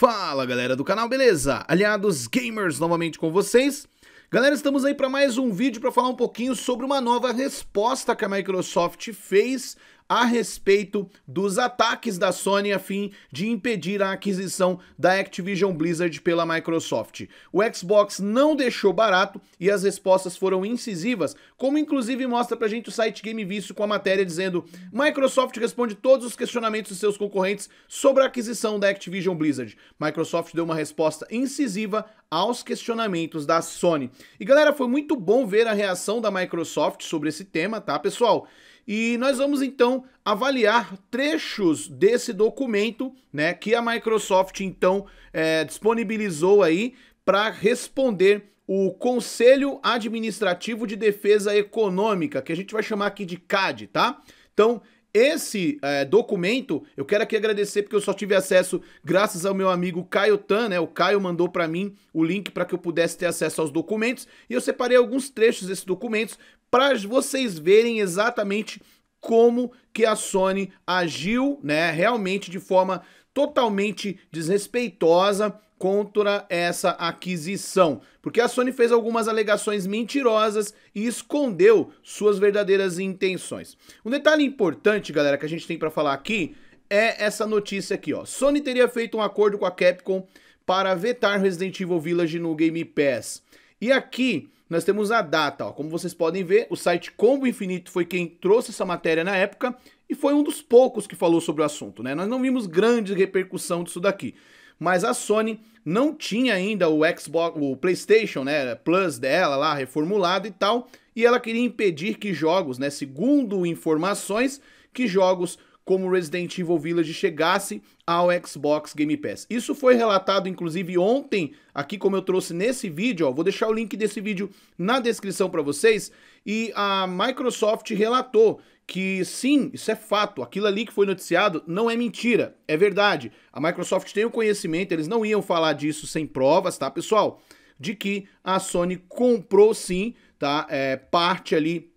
Fala galera do canal, beleza? Aliados Gamers novamente com vocês. Galera, estamos aí para mais um vídeo para falar um pouquinho sobre uma nova resposta que a Microsoft fez a respeito dos ataques da Sony a fim de impedir a aquisição da Activision Blizzard pela Microsoft. O Xbox não deixou barato e as respostas foram incisivas, como inclusive mostra pra gente o site Game Vício com a matéria dizendo: Microsoft responde todos os questionamentos de seus concorrentes sobre a aquisição da Activision Blizzard. Microsoft deu uma resposta incisiva aos questionamentos da Sony. E galera, foi muito bom ver a reação da Microsoft sobre esse tema, tá, pessoal? E nós vamos então avaliar trechos desse documento, né, que a Microsoft então é, disponibilizou aí para responder o Conselho Administrativo de Defesa Econômica, que a gente vai chamar aqui de CAD, tá? Então, esse é, documento, eu quero aqui agradecer porque eu só tive acesso graças ao meu amigo Caio Tan, né? O Caio mandou para mim o link para que eu pudesse ter acesso aos documentos e eu separei alguns trechos desses documentos para vocês verem exatamente como que a Sony agiu, né, realmente de forma totalmente desrespeitosa contra essa aquisição, porque a Sony fez algumas alegações mentirosas e escondeu suas verdadeiras intenções. Um detalhe importante, galera, que a gente tem para falar aqui é essa notícia aqui, ó. Sony teria feito um acordo com a Capcom para vetar Resident Evil Village no Game Pass. E aqui nós temos a data. Ó. Como vocês podem ver, o site Combo Infinito foi quem trouxe essa matéria na época e foi um dos poucos que falou sobre o assunto. Né? Nós não vimos grande repercussão disso daqui. Mas a Sony não tinha ainda o Xbox, o PlayStation, né, Plus dela lá reformulado e tal, e ela queria impedir que jogos, né, segundo informações, que jogos como Resident Evil Village chegasse ao Xbox Game Pass. Isso foi relatado inclusive ontem, aqui como eu trouxe nesse vídeo, ó, vou deixar o link desse vídeo na descrição para vocês, e a Microsoft relatou que sim, isso é fato, aquilo ali que foi noticiado não é mentira, é verdade. A Microsoft tem o conhecimento, eles não iam falar disso sem provas, tá, pessoal? De que a Sony comprou sim, tá, é, parte ali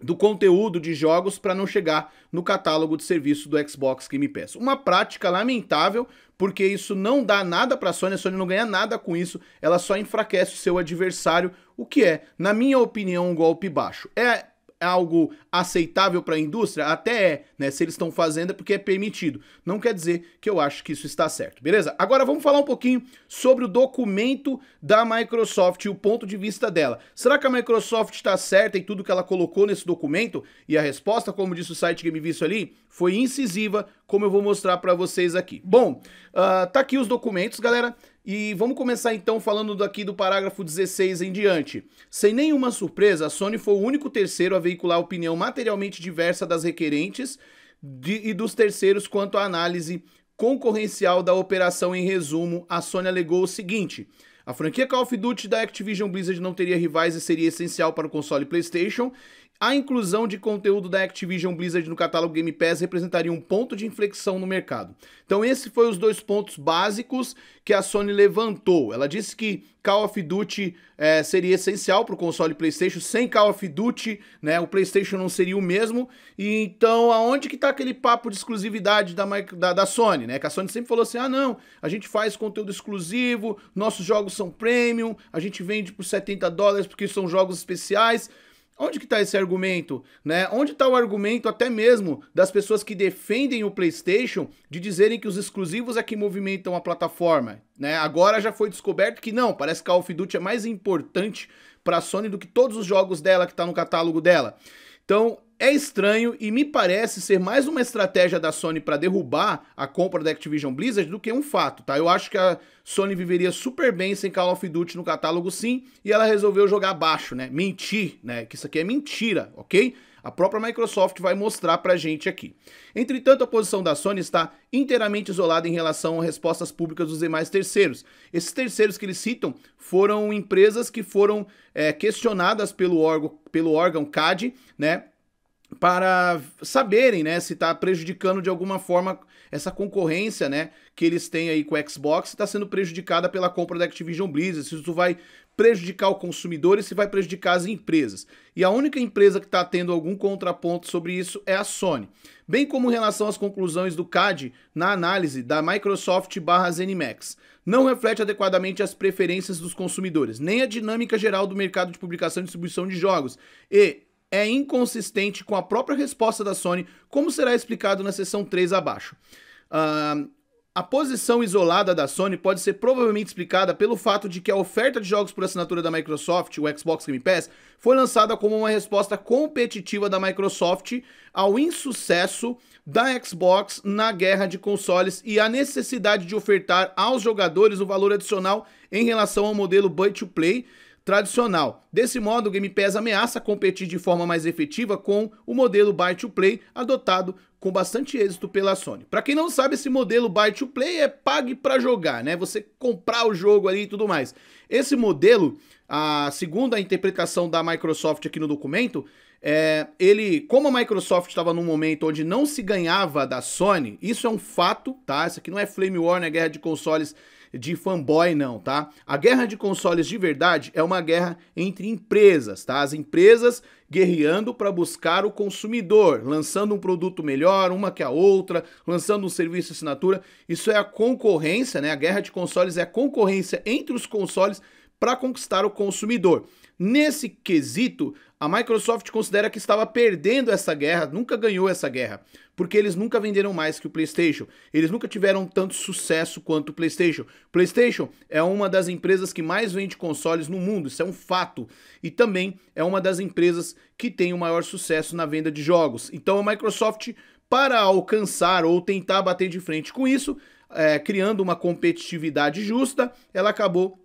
do conteúdo de jogos para não chegar no catálogo de serviço do Xbox Game Pass. Uma prática lamentável, porque isso não dá nada para a Sony, a Sony não ganha nada com isso, ela só enfraquece o seu adversário, o que é, na minha opinião, um golpe baixo. É é algo aceitável para a indústria? Até é, né? Se eles estão fazendo é porque é permitido. Não quer dizer que eu acho que isso está certo, beleza? Agora vamos falar um pouquinho sobre o documento da Microsoft e o ponto de vista dela. Será que a Microsoft está certa em tudo que ela colocou nesse documento? E a resposta, como disse o site Game Vício ali, foi incisiva, como eu vou mostrar para vocês aqui. Bom, uh, tá aqui os documentos, galera. E vamos começar então falando daqui do parágrafo 16 em diante. Sem nenhuma surpresa, a Sony foi o único terceiro a veicular opinião materialmente diversa das requerentes de, e dos terceiros quanto à análise concorrencial da operação. Em resumo, a Sony alegou o seguinte: a franquia Call of Duty da Activision Blizzard não teria rivais e seria essencial para o console PlayStation, a inclusão de conteúdo da Activision Blizzard no catálogo Game Pass representaria um ponto de inflexão no mercado. Então esses foram os dois pontos básicos que a Sony levantou. Ela disse que Call of Duty é, seria essencial para o console PlayStation. Sem Call of Duty, né, o PlayStation não seria o mesmo. E então aonde que está aquele papo de exclusividade da, da, da, Sony, né? Que a Sony sempre falou assim, ah não, a gente faz conteúdo exclusivo, nossos jogos são premium, a gente vende por 70 dólares porque são jogos especiais. Onde que tá esse argumento, né? Onde está o argumento até mesmo das pessoas que defendem o PlayStation de dizerem que os exclusivos é que movimentam a plataforma, né? Agora já foi descoberto que não, parece que Call of Duty é mais importante para a Sony do que todos os jogos dela que está no catálogo dela. Então, é estranho e me parece ser mais uma estratégia da Sony para derrubar a compra da Activision Blizzard do que um fato, tá? Eu acho que a Sony viveria super bem sem Call of Duty no catálogo sim, e ela resolveu jogar baixo, né? Mentir, né? Que isso aqui é mentira, OK? A própria Microsoft vai mostrar pra gente aqui. Entretanto, a posição da Sony está inteiramente isolada em relação a respostas públicas dos demais terceiros. Esses terceiros que eles citam foram empresas que foram é, questionadas pelo órgão, pelo órgão CAD, né? para saberem, né, se está prejudicando de alguma forma essa concorrência, né, que eles têm aí com o Xbox, está sendo prejudicada pela compra da Activision Blizzard, se isso vai prejudicar o consumidor e se vai prejudicar as empresas. E a única empresa que está tendo algum contraponto sobre isso é a Sony. Bem como em relação às conclusões do CAD na análise da Microsoft barra ZeniMax. Não reflete adequadamente as preferências dos consumidores, nem a dinâmica geral do mercado de publicação e distribuição de jogos. E, é inconsistente com a própria resposta da Sony, como será explicado na seção 3 abaixo. Uh, a posição isolada da Sony pode ser provavelmente explicada pelo fato de que a oferta de jogos por assinatura da Microsoft, o Xbox Game Pass, foi lançada como uma resposta competitiva da Microsoft ao insucesso da Xbox na guerra de consoles e à necessidade de ofertar aos jogadores o valor adicional em relação ao modelo Buy to Play tradicional. Desse modo, o Game Pass ameaça competir de forma mais efetiva com o modelo Buy to Play adotado com bastante êxito pela Sony. Para quem não sabe, esse modelo Buy to Play é pague para jogar, né? Você comprar o jogo ali e tudo mais. Esse modelo, a segundo a interpretação da Microsoft aqui no documento, é, ele, como a Microsoft estava num momento onde não se ganhava da Sony, isso é um fato, tá? Isso aqui não é flame war, né? Guerra de consoles de fanboy, não, tá? A guerra de consoles de verdade é uma guerra entre empresas, tá? As empresas guerreando para buscar o consumidor, lançando um produto melhor, uma que a outra, lançando um serviço de assinatura. Isso é a concorrência, né? A guerra de consoles é a concorrência entre os consoles para conquistar o consumidor. Nesse quesito, a Microsoft considera que estava perdendo essa guerra, nunca ganhou essa guerra, porque eles nunca venderam mais que o PlayStation. Eles nunca tiveram tanto sucesso quanto o PlayStation. O PlayStation é uma das empresas que mais vende consoles no mundo, isso é um fato. E também é uma das empresas que tem o maior sucesso na venda de jogos. Então a Microsoft, para alcançar ou tentar bater de frente com isso, é, criando uma competitividade justa, ela acabou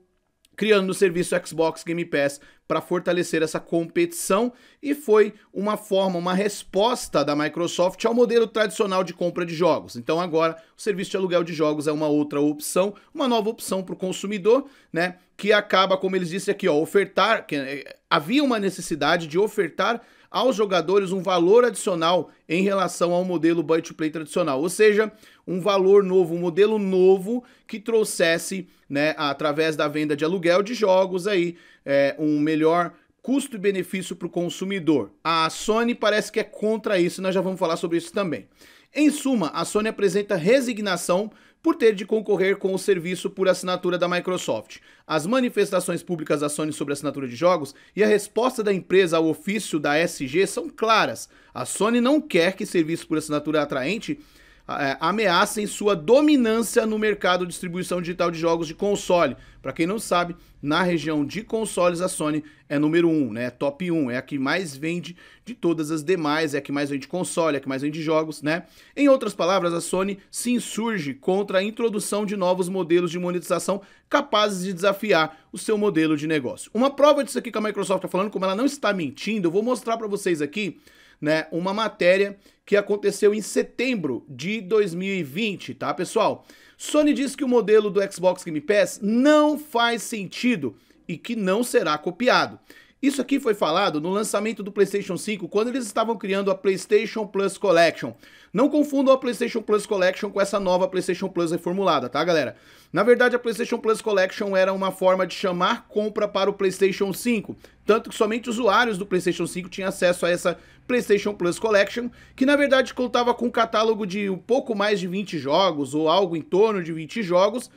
criando o serviço Xbox Game Pass para fortalecer essa competição e foi uma forma, uma resposta da Microsoft ao modelo tradicional de compra de jogos. Então agora o serviço de aluguel de jogos é uma outra opção, uma nova opção para o consumidor, né? Que acaba, como eles disseram aqui, ó, ofertar, que, eh, havia uma necessidade de ofertar aos jogadores um valor adicional em relação ao modelo buy to play tradicional, ou seja, um valor novo, um modelo novo que trouxesse né, através da venda de aluguel de jogos aí, é, um melhor custo e benefício para o consumidor. A Sony parece que é contra isso, nós já vamos falar sobre isso também. Em suma, a Sony apresenta resignação por ter de concorrer com o serviço por assinatura da Microsoft. As manifestações públicas da Sony sobre a assinatura de jogos e a resposta da empresa ao ofício da SG são claras. A Sony não quer que serviço por assinatura atraente é, ameacem sua dominância no mercado de distribuição digital de jogos de console. Para quem não sabe, na região de consoles a Sony é número 1, um, né? É top 1, é a que mais vende de todas as demais, é a que mais vende console, é a que mais vende jogos, né? Em outras palavras, a Sony se insurge contra a introdução de novos modelos de monetização capazes de desafiar o seu modelo de negócio. Uma prova disso aqui que a Microsoft está falando, como ela não está mentindo, eu vou mostrar para vocês aqui né, uma matéria que aconteceu em setembro de 2020, tá, pessoal? Sony diz que o modelo do Xbox Game Pass não faz sentido e que não será copiado. Isso aqui foi falado no lançamento do PlayStation 5, quando eles estavam criando a PlayStation Plus Collection. Não confundam a PlayStation Plus Collection com essa nova PlayStation Plus reformulada, tá, galera? Na verdade, a PlayStation Plus Collection era uma forma de chamar compra para o PlayStation 5, tanto que somente usuários do PlayStation 5 tinham acesso a essa PlayStation Plus Collection, que na verdade contava com um catálogo de um pouco mais de 20 jogos ou algo em torno de 20 jogos,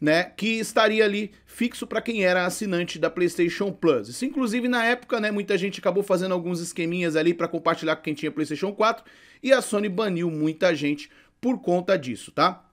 né, que estaria ali fixo para quem era assinante da PlayStation Plus. Isso, inclusive, na época, né, muita gente acabou fazendo alguns esqueminhas ali para compartilhar com quem tinha PlayStation 4 e a Sony baniu muita gente por conta disso, tá?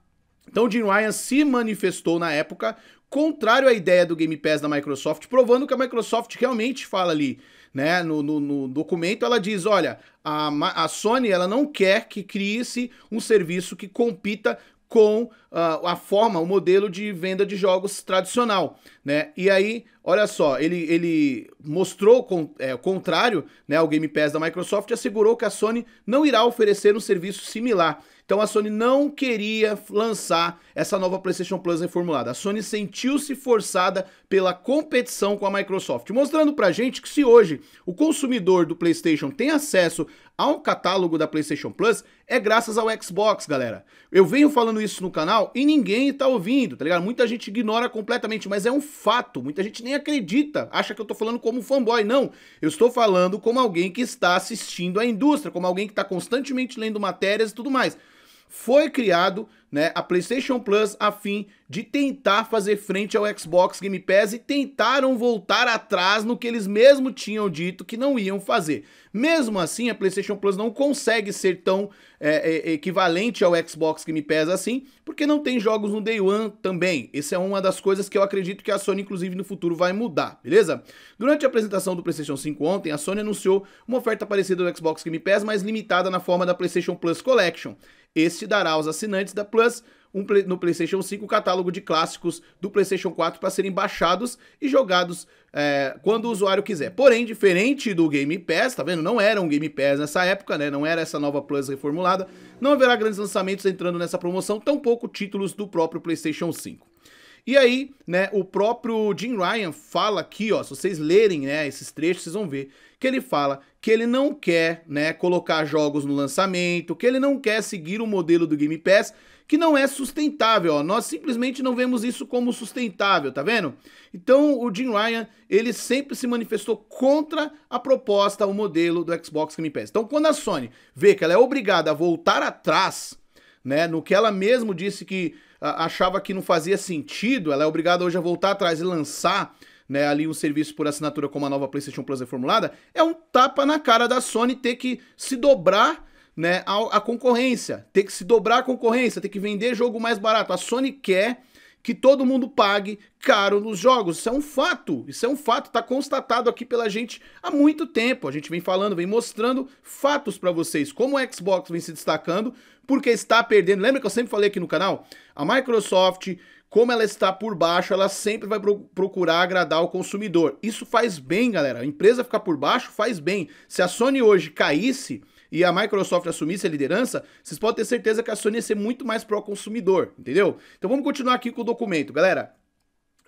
Então, Jim Ryan se manifestou na época contrário à ideia do Game Pass da Microsoft, provando que a Microsoft realmente fala ali, né, no, no, no documento, ela diz, olha, a, a Sony, ela não quer que crie-se um serviço que compita com uh, a forma, o modelo de venda de jogos tradicional, né? E aí, olha só, ele, ele mostrou com, é, o contrário né, ao Game Pass da Microsoft e assegurou que a Sony não irá oferecer um serviço similar. Então a Sony não queria lançar essa nova PlayStation Plus reformulada. A Sony sentiu-se forçada pela competição com a Microsoft, mostrando pra gente que se hoje o consumidor do PlayStation tem acesso ao catálogo da PlayStation Plus, é graças ao Xbox, galera. Eu venho falando isso no canal e ninguém tá ouvindo, tá ligado? Muita gente ignora completamente, mas é um fato. Muita gente nem acredita, acha que eu tô falando como fanboy. Não, eu estou falando como alguém que está assistindo à indústria, como alguém que está constantemente lendo matérias e tudo mais foi criado né, a PlayStation Plus a fim de tentar fazer frente ao Xbox Game Pass e tentaram voltar atrás no que eles mesmo tinham dito que não iam fazer. Mesmo assim, a PlayStation Plus não consegue ser tão é, é, equivalente ao Xbox Game Pass assim, porque não tem jogos no Day One também. Essa é uma das coisas que eu acredito que a Sony, inclusive, no futuro vai mudar, beleza? Durante a apresentação do PlayStation 5 ontem, a Sony anunciou uma oferta parecida do Xbox Game Pass, mas limitada na forma da PlayStation Plus Collection. Este dará aos assinantes da Plus um play, no PlayStation 5 o catálogo de clássicos do PlayStation 4 para serem baixados e jogados é, quando o usuário quiser. Porém, diferente do Game Pass, tá vendo? Não era um Game Pass nessa época, né? Não era essa nova Plus reformulada. Não haverá grandes lançamentos entrando nessa promoção, tampouco títulos do próprio PlayStation 5. E aí, né, o próprio Jim Ryan fala aqui, ó, se vocês lerem, né, esses trechos, vocês vão ver que ele fala que ele não quer, né, colocar jogos no lançamento, que ele não quer seguir o modelo do Game Pass, que não é sustentável, ó. Nós simplesmente não vemos isso como sustentável, tá vendo? Então, o Jim Ryan, ele sempre se manifestou contra a proposta, o modelo do Xbox Game Pass. Então, quando a Sony vê que ela é obrigada a voltar atrás, né, no que ela mesmo disse que ah, achava que não fazia sentido, ela é obrigada hoje a voltar atrás e lançar né, ali um serviço por assinatura com uma nova PlayStation Plus reformulada, é um tapa na cara da Sony ter que se dobrar né, a, a concorrência, ter que se dobrar a concorrência, ter que vender jogo mais barato. A Sony quer que todo mundo pague caro nos jogos. Isso é um fato, isso é um fato, está constatado aqui pela gente há muito tempo. A gente vem falando, vem mostrando fatos para vocês, como o Xbox vem se destacando, porque está perdendo. Lembra que eu sempre falei aqui no canal? A Microsoft como ela está por baixo, ela sempre vai procurar agradar o consumidor. Isso faz bem, galera. A empresa ficar por baixo faz bem. Se a Sony hoje caísse e a Microsoft assumisse a liderança, vocês podem ter certeza que a Sony ia ser muito mais pró-consumidor, entendeu? Então vamos continuar aqui com o documento, galera.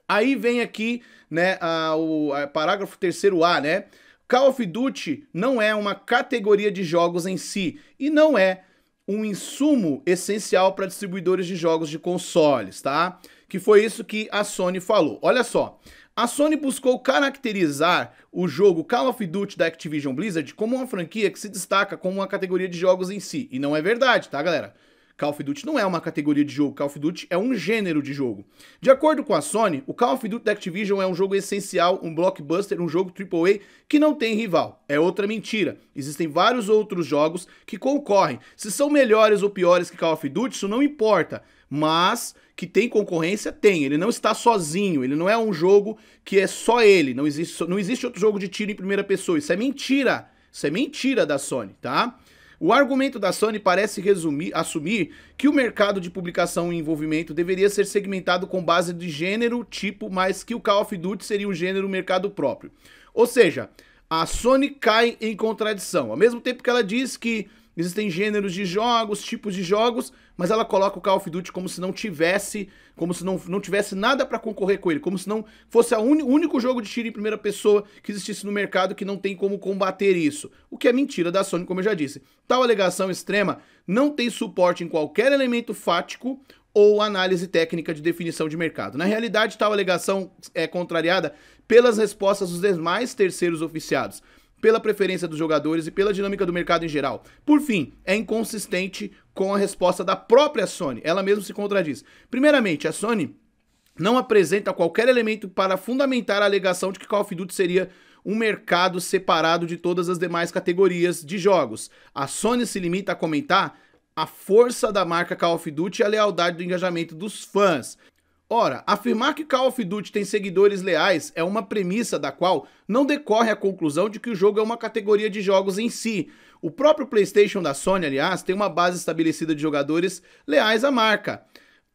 Aí vem aqui, né, a, o a parágrafo 3A, né? Call of Duty não é uma categoria de jogos em si e não é um insumo essencial para distribuidores de jogos de consoles, tá? Que foi isso que a Sony falou. Olha só, a Sony buscou caracterizar o jogo Call of Duty da Activision Blizzard como uma franquia que se destaca como uma categoria de jogos em si. E não é verdade, tá, galera? Call of Duty não é uma categoria de jogo, Call of Duty é um gênero de jogo. De acordo com a Sony, o Call of Duty da Activision é um jogo essencial, um blockbuster, um jogo AAA que não tem rival. É outra mentira. Existem vários outros jogos que concorrem. Se são melhores ou piores que Call of Duty, isso não importa. Mas que tem concorrência, tem. Ele não está sozinho, ele não é um jogo que é só ele. Não existe, não existe outro jogo de tiro em primeira pessoa. Isso é mentira. Isso é mentira da Sony, tá? O argumento da Sony parece resumir, assumir que o mercado de publicação e envolvimento deveria ser segmentado com base de gênero, tipo, mas que o Call of Duty seria um gênero mercado próprio. Ou seja, a Sony cai em contradição. Ao mesmo tempo que ela diz que Existem gêneros de jogos, tipos de jogos, mas ela coloca o Call of Duty como se não tivesse, como se não, não tivesse nada para concorrer com ele, como se não fosse o único jogo de tiro em primeira pessoa que existisse no mercado que não tem como combater isso. O que é mentira da Sony, como eu já disse. Tal alegação extrema não tem suporte em qualquer elemento fático ou análise técnica de definição de mercado. Na realidade, tal alegação é contrariada pelas respostas dos demais terceiros oficiados pela preferência dos jogadores e pela dinâmica do mercado em geral. Por fim, é inconsistente com a resposta da própria Sony. Ela mesma se contradiz. Primeiramente, a Sony não apresenta qualquer elemento para fundamentar a alegação de que Call of Duty seria um mercado separado de todas as demais categorias de jogos. A Sony se limita a comentar a força da marca Call of Duty e a lealdade do engajamento dos fãs. Ora, afirmar que Call of Duty tem seguidores leais é uma premissa da qual não decorre a conclusão de que o jogo é uma categoria de jogos em si. O próprio PlayStation da Sony, aliás, tem uma base estabelecida de jogadores leais à marca.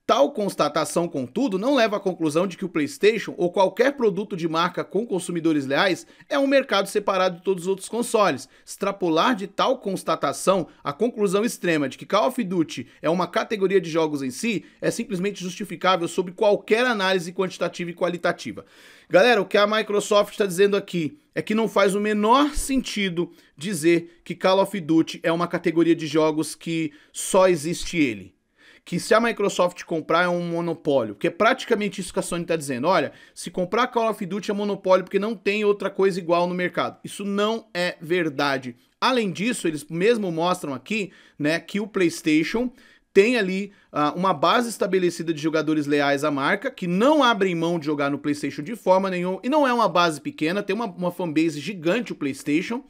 Tal constatação, contudo, não leva à conclusão de que o PlayStation ou qualquer produto de marca com consumidores leais é um mercado separado de todos os outros consoles. Extrapolar de tal constatação a conclusão extrema de que Call of Duty é uma categoria de jogos em si é simplesmente justificável sob qualquer análise quantitativa e qualitativa. Galera, o que a Microsoft está dizendo aqui é que não faz o menor sentido dizer que Call of Duty é uma categoria de jogos que só existe ele que se a Microsoft comprar é um monopólio, porque é praticamente isso que a Sony está dizendo. Olha, se comprar Call of Duty é monopólio porque não tem outra coisa igual no mercado. Isso não é verdade. Além disso, eles mesmo mostram aqui, né, que o PlayStation tem ali uh, uma base estabelecida de jogadores leais à marca, que não abrem mão de jogar no PlayStation de forma nenhuma, e não é uma base pequena, tem uma, uma fanbase gigante o PlayStation,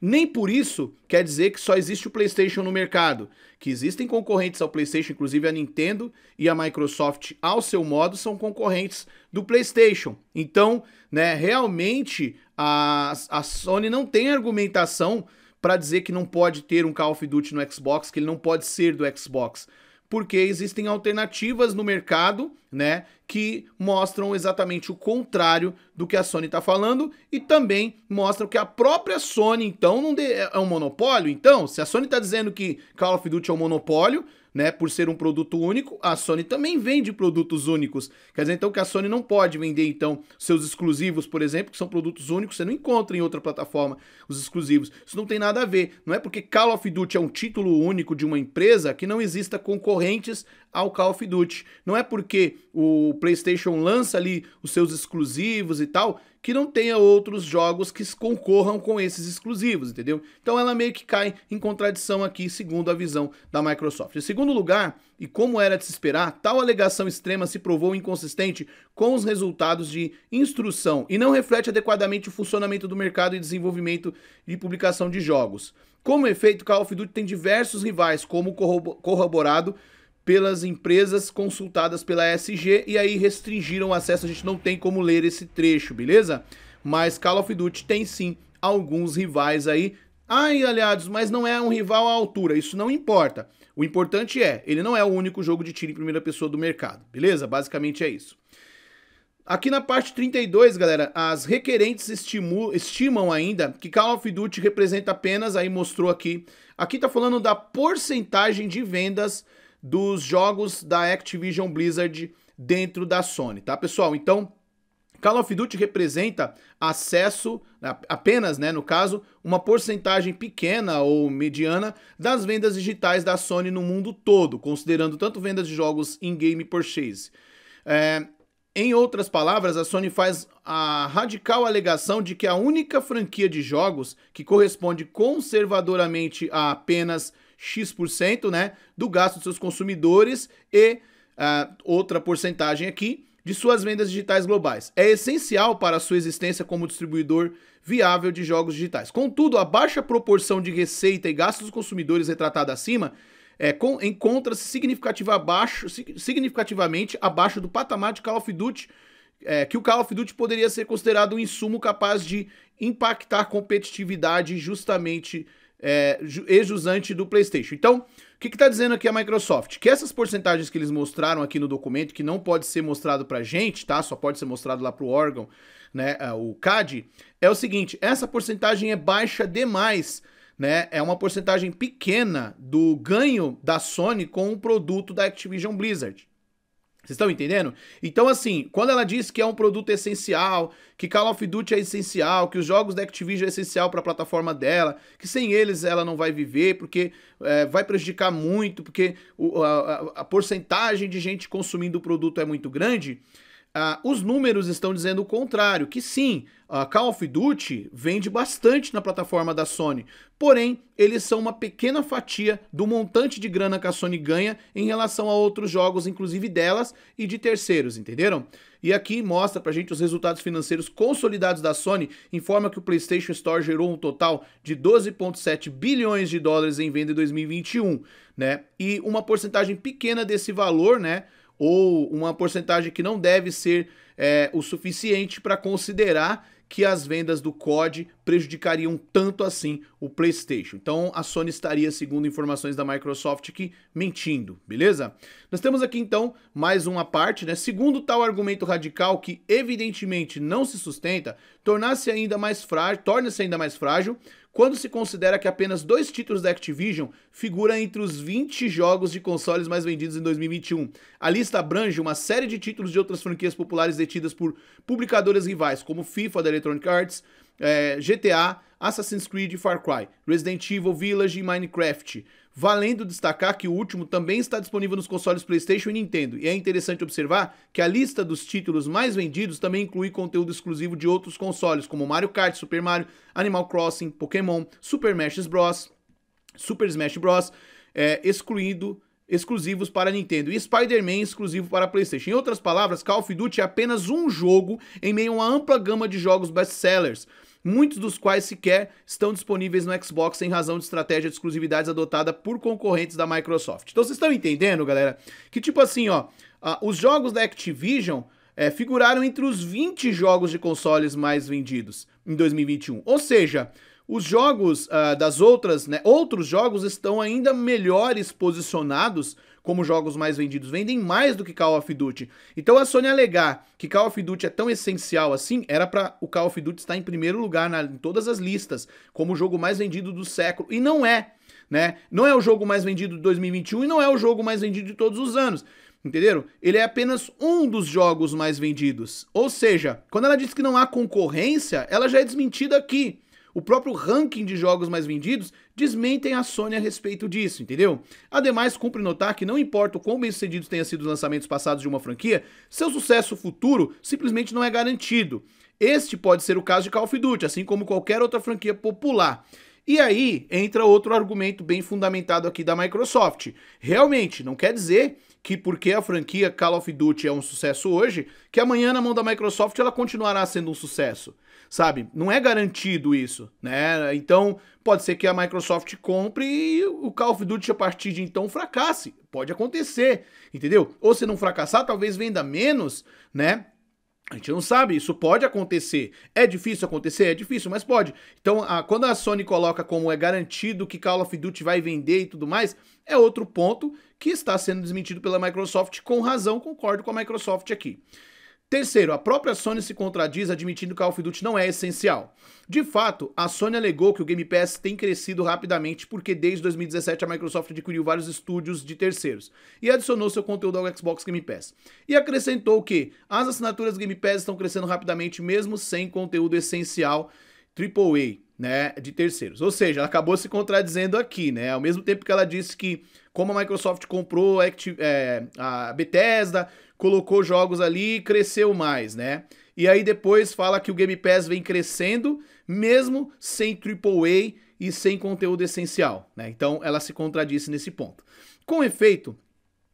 nem por isso quer dizer que só existe o PlayStation no mercado, que existem concorrentes ao PlayStation, inclusive a Nintendo e a Microsoft, ao seu modo, são concorrentes do PlayStation. Então, né, realmente a, a Sony não tem argumentação para dizer que não pode ter um Call of Duty no Xbox, que ele não pode ser do Xbox porque existem alternativas no mercado, né, que mostram exatamente o contrário do que a Sony está falando e também mostram que a própria Sony então não é, é um monopólio. Então, se a Sony está dizendo que Call of Duty é um monopólio, né? Por ser um produto único, a Sony também vende produtos únicos. Quer dizer, então, que a Sony não pode vender, então, seus exclusivos, por exemplo, que são produtos únicos, você não encontra em outra plataforma os exclusivos. Isso não tem nada a ver. Não é porque Call of Duty é um título único de uma empresa que não exista concorrentes ao Call of Duty. Não é porque o PlayStation lança ali os seus exclusivos e tal, que não tenha outros jogos que concorram com esses exclusivos, entendeu? Então ela meio que cai em contradição aqui, segundo a visão da Microsoft. Em segundo lugar, e como era de se esperar, tal alegação extrema se provou inconsistente com os resultados de instrução e não reflete adequadamente o funcionamento do mercado e desenvolvimento e publicação de jogos. Como efeito, Call of Duty tem diversos rivais, como corroborado pelas empresas consultadas pela SG e aí restringiram o acesso, a gente não tem como ler esse trecho, beleza? Mas Call of Duty tem sim alguns rivais aí. Ai, aliados, mas não é um rival à altura, isso não importa. O importante é, ele não é o único jogo de tiro em primeira pessoa do mercado, beleza? Basicamente é isso. Aqui na parte 32, galera, as requerentes estimu estimam ainda que Call of Duty representa apenas, aí mostrou aqui, aqui tá falando da porcentagem de vendas dos jogos da Activision Blizzard dentro da Sony, tá, pessoal? Então, Call of Duty representa acesso, né, apenas, né, no caso, uma porcentagem pequena ou mediana das vendas digitais da Sony no mundo todo, considerando tanto vendas de jogos in-game purchase. É, em outras palavras, a Sony faz a radical alegação de que a única franquia de jogos que corresponde conservadoramente a apenas X%, né, do gasto dos seus consumidores e uh, outra porcentagem aqui de suas vendas digitais globais. É essencial para a sua existência como distribuidor viável de jogos digitais. Contudo, a baixa proporção de receita e gastos dos consumidores retratada acima é, encontra-se significativa significativamente abaixo do patamar de Call of Duty, é, que o Call of Duty poderia ser considerado um insumo capaz de impactar competitividade justamente é, ex-usante do PlayStation. Então, o que está dizendo aqui a Microsoft? Que essas porcentagens que eles mostraram aqui no documento, que não pode ser mostrado para gente, tá? Só pode ser mostrado lá para o órgão, né? É, o CAD, é o seguinte: essa porcentagem é baixa demais. Né, é uma porcentagem pequena do ganho da Sony com o produto da Activision Blizzard. Vocês estão entendendo? Então, assim, quando ela diz que é um produto essencial, que Call of Duty é essencial, que os jogos da Activision é essencial para a plataforma dela, que sem eles ela não vai viver, porque é, vai prejudicar muito, porque o, a, a, a porcentagem de gente consumindo o produto é muito grande, ah, os números estão dizendo o contrário, que sim, a ah, Call of Duty vende bastante na plataforma da Sony, porém, eles são uma pequena fatia do montante de grana que a Sony ganha em relação a outros jogos, inclusive delas e de terceiros, entenderam? E aqui mostra pra gente os resultados financeiros consolidados da Sony, informa que o PlayStation Store gerou um total de 12,7 bilhões de dólares em venda em 2021, né? E uma porcentagem pequena desse valor, né? ou uma porcentagem que não deve ser é, o suficiente para considerar que as vendas do COD prejudicariam tanto assim o PlayStation. Então a Sony estaria, segundo informações da Microsoft, aqui mentindo, beleza? Nós temos aqui então mais uma parte, né? Segundo tal argumento radical que evidentemente não se sustenta, tornar-se ainda mais frágil, torna-se ainda mais frágil quando se considera que apenas dois títulos da Activision figuram entre os 20 jogos de consoles mais vendidos em 2021. A lista abrange uma série de títulos de outras franquias populares detidas por publicadoras rivais, como FIFA da Electronic Arts, é, GTA, Assassin's Creed e Far Cry, Resident Evil Village e Minecraft. Valendo destacar que o último também está disponível nos consoles PlayStation e Nintendo, e é interessante observar que a lista dos títulos mais vendidos também inclui conteúdo exclusivo de outros consoles, como Mario Kart, Super Mario, Animal Crossing, Pokémon, Super Smash Bros. Super Smash Bros. É, excluindo exclusivos para Nintendo e Spider-Man exclusivo para PlayStation. Em outras palavras, Call of Duty é apenas um jogo em meio a uma ampla gama de jogos best-sellers muitos dos quais sequer estão disponíveis no Xbox em razão de estratégia de exclusividades adotada por concorrentes da Microsoft. Então vocês estão entendendo, galera, que tipo assim, ó, os jogos da Activision é, figuraram entre os 20 jogos de consoles mais vendidos em 2021. Ou seja, os jogos uh, das outras, né, outros jogos estão ainda melhores posicionados como jogos mais vendidos, vendem mais do que Call of Duty. Então a Sony alegar que Call of Duty é tão essencial assim, era para o Call of Duty estar em primeiro lugar na, em todas as listas, como o jogo mais vendido do século, e não é, né? Não é o jogo mais vendido de 2021 e não é o jogo mais vendido de todos os anos. Entenderam? Ele é apenas um dos jogos mais vendidos. Ou seja, quando ela diz que não há concorrência, ela já é desmentida aqui o próprio ranking de jogos mais vendidos desmentem a Sony a respeito disso, entendeu? Ademais, cumpre notar que não importa o quão bem sucedidos tenham sido os lançamentos passados de uma franquia, seu sucesso futuro simplesmente não é garantido. Este pode ser o caso de Call of Duty, assim como qualquer outra franquia popular. E aí entra outro argumento bem fundamentado aqui da Microsoft. Realmente, não quer dizer que porque a franquia Call of Duty é um sucesso hoje, que amanhã na mão da Microsoft ela continuará sendo um sucesso sabe? Não é garantido isso, né? Então, pode ser que a Microsoft compre e o Call of Duty a partir de então fracasse. Pode acontecer, entendeu? Ou se não fracassar, talvez venda menos, né? A gente não sabe, isso pode acontecer. É difícil acontecer? É difícil, mas pode. Então, a, quando a Sony coloca como é garantido que Call of Duty vai vender e tudo mais, é outro ponto que está sendo desmentido pela Microsoft, com razão, concordo com a Microsoft aqui. Terceiro, a própria Sony se contradiz admitindo que Call of Duty não é essencial. De fato, a Sony alegou que o Game Pass tem crescido rapidamente porque desde 2017 a Microsoft adquiriu vários estúdios de terceiros e adicionou seu conteúdo ao Xbox Game Pass. E acrescentou que as assinaturas Game Pass estão crescendo rapidamente mesmo sem conteúdo essencial AAA, né, de terceiros. Ou seja, ela acabou se contradizendo aqui, né? Ao mesmo tempo que ela disse que como a Microsoft comprou a, é, a Bethesda, colocou jogos ali e cresceu mais, né? E aí depois fala que o Game Pass vem crescendo, mesmo sem AAA e sem conteúdo essencial, né? Então ela se contradisse nesse ponto. Com efeito,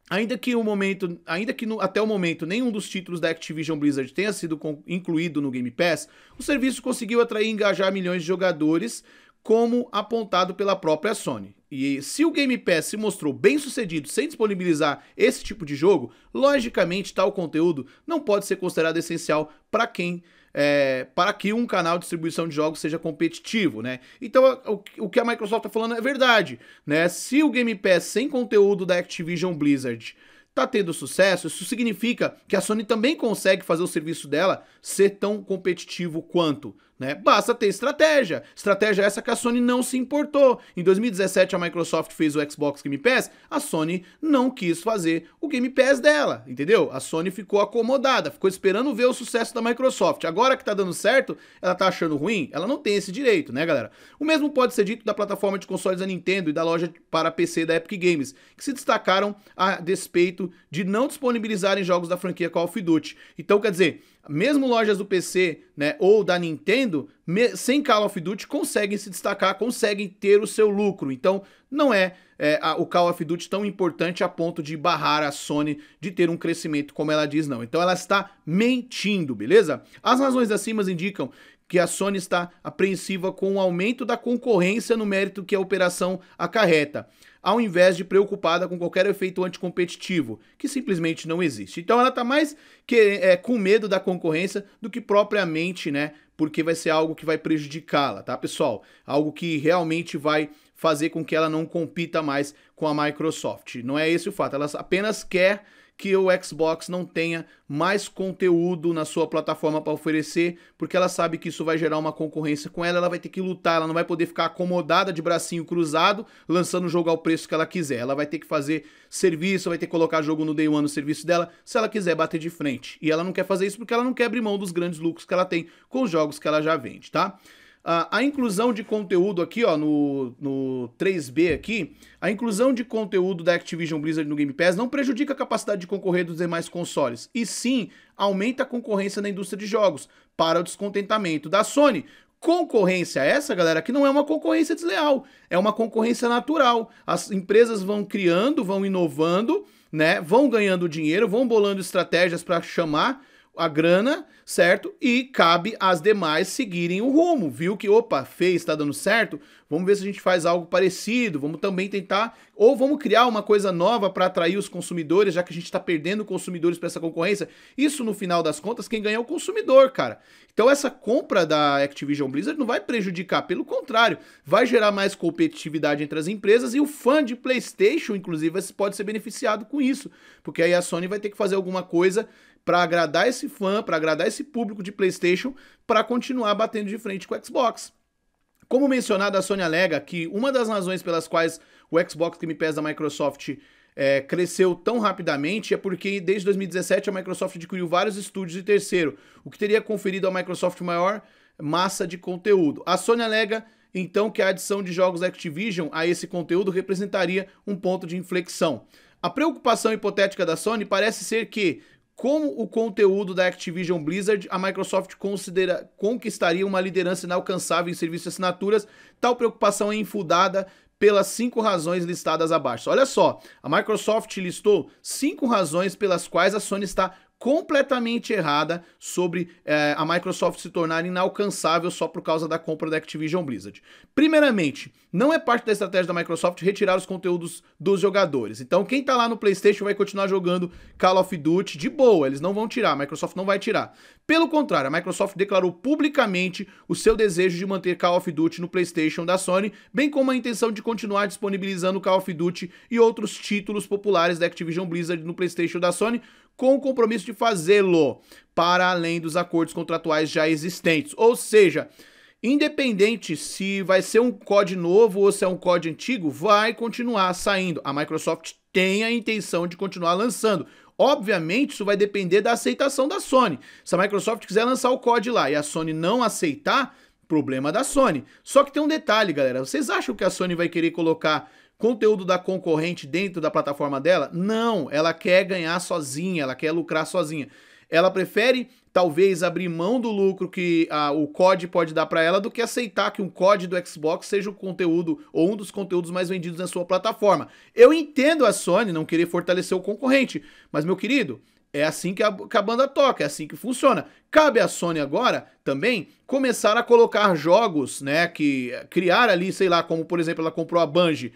Ainda que, o momento, ainda que no, até o momento nenhum dos títulos da Activision Blizzard tenha sido incluído no Game Pass, o serviço conseguiu atrair e engajar milhões de jogadores, como apontado pela própria Sony. E se o Game Pass se mostrou bem sucedido sem disponibilizar esse tipo de jogo, logicamente tal conteúdo não pode ser considerado essencial para quem é, para que um canal de distribuição de jogos seja competitivo, né? Então, o, o que a Microsoft está falando é verdade, né? Se o Game Pass sem conteúdo da Activision Blizzard tá tendo sucesso, isso significa que a Sony também consegue fazer o serviço dela ser tão competitivo quanto, né? Basta ter estratégia. Estratégia essa que a Sony não se importou. Em 2017 a Microsoft fez o Xbox Game Pass, a Sony não quis fazer o Game Pass dela, entendeu? A Sony ficou acomodada, ficou esperando ver o sucesso da Microsoft. Agora que tá dando certo, ela tá achando ruim? Ela não tem esse direito, né, galera? O mesmo pode ser dito da plataforma de consoles da Nintendo e da loja para PC da Epic Games, que se destacaram a despeito de não disponibilizarem jogos da franquia Call of Duty. Então, quer dizer, mesmo lojas do PC né, ou da Nintendo, sem Call of Duty, conseguem se destacar, conseguem ter o seu lucro. Então, não é, é a, o Call of Duty tão importante a ponto de barrar a Sony de ter um crescimento como ela diz, não. Então, ela está mentindo, beleza? As razões acima indicam que a Sony está apreensiva com o aumento da concorrência no mérito que a operação acarreta ao invés de preocupada com qualquer efeito anticompetitivo, que simplesmente não existe. Então ela está mais que, é, com medo da concorrência do que propriamente, né? Porque vai ser algo que vai prejudicá-la, tá, pessoal? Algo que realmente vai fazer com que ela não compita mais com a Microsoft. Não é esse o fato, ela apenas quer que o Xbox não tenha mais conteúdo na sua plataforma para oferecer, porque ela sabe que isso vai gerar uma concorrência com ela, ela vai ter que lutar, ela não vai poder ficar acomodada de bracinho cruzado, lançando o jogo ao preço que ela quiser. Ela vai ter que fazer serviço, vai ter que colocar jogo no day one no serviço dela, se ela quiser bater de frente. E ela não quer fazer isso porque ela não quer abrir mão dos grandes lucros que ela tem com os jogos que ela já vende, tá? a, ah, a inclusão de conteúdo aqui, ó, no, no 3B aqui, a inclusão de conteúdo da Activision Blizzard no Game Pass não prejudica a capacidade de concorrer dos demais consoles, e sim aumenta a concorrência na indústria de jogos, para o descontentamento da Sony, concorrência essa, galera, que não é uma concorrência desleal, é uma concorrência natural. As empresas vão criando, vão inovando, né? Vão ganhando dinheiro, vão bolando estratégias para chamar a grana, certo? E cabe às demais seguirem o rumo. Viu que, opa, fez, está dando certo? Vamos ver se a gente faz algo parecido. Vamos também tentar, ou vamos criar uma coisa nova para atrair os consumidores, já que a gente está perdendo consumidores para essa concorrência. Isso, no final das contas, quem ganha é o consumidor, cara. Então, essa compra da Activision Blizzard não vai prejudicar, pelo contrário, vai gerar mais competitividade entre as empresas e o fã de PlayStation, inclusive, pode ser beneficiado com isso, porque aí a Sony vai ter que fazer alguma coisa para agradar esse fã, para agradar esse público de PlayStation, para continuar batendo de frente com o Xbox. Como mencionado, a Sony alega que uma das razões pelas quais o Xbox Game Pass da Microsoft é, cresceu tão rapidamente é porque desde 2017 a Microsoft adquiriu vários estúdios de terceiro, o que teria conferido à Microsoft maior massa de conteúdo. A Sony alega então que a adição de jogos Activision a esse conteúdo representaria um ponto de inflexão. A preocupação hipotética da Sony parece ser que como o conteúdo da Activision Blizzard, a Microsoft considera, conquistaria uma liderança inalcançável em serviços de assinaturas. Tal preocupação é infundada pelas cinco razões listadas abaixo. Olha só, a Microsoft listou cinco razões pelas quais a Sony está completamente errada sobre é, a Microsoft se tornar inalcançável só por causa da compra da Activision Blizzard. Primeiramente, não é parte da estratégia da Microsoft retirar os conteúdos dos jogadores. Então, quem tá lá no PlayStation vai continuar jogando Call of Duty de boa, eles não vão tirar, a Microsoft não vai tirar. Pelo contrário, a Microsoft declarou publicamente o seu desejo de manter Call of Duty no PlayStation da Sony, bem como a intenção de continuar disponibilizando Call of Duty e outros títulos populares da Activision Blizzard no PlayStation da Sony, com o compromisso de fazê-lo, para além dos acordos contratuais já existentes. Ou seja, Independente se vai ser um COD novo ou se é um COD antigo, vai continuar saindo. A Microsoft tem a intenção de continuar lançando. Obviamente, isso vai depender da aceitação da Sony. Se a Microsoft quiser lançar o COD lá e a Sony não aceitar, problema da Sony. Só que tem um detalhe, galera. Vocês acham que a Sony vai querer colocar conteúdo da concorrente dentro da plataforma dela? Não, ela quer ganhar sozinha, ela quer lucrar sozinha. Ela prefere talvez abrir mão do lucro que a, o COD pode dar para ela do que aceitar que um COD do Xbox seja o conteúdo ou um dos conteúdos mais vendidos na sua plataforma. Eu entendo a Sony não querer fortalecer o concorrente, mas meu querido, é assim que a, que a, banda toca, é assim que funciona. Cabe à Sony agora também começar a colocar jogos, né? Que criar ali, sei lá, como por exemplo ela comprou a Bungie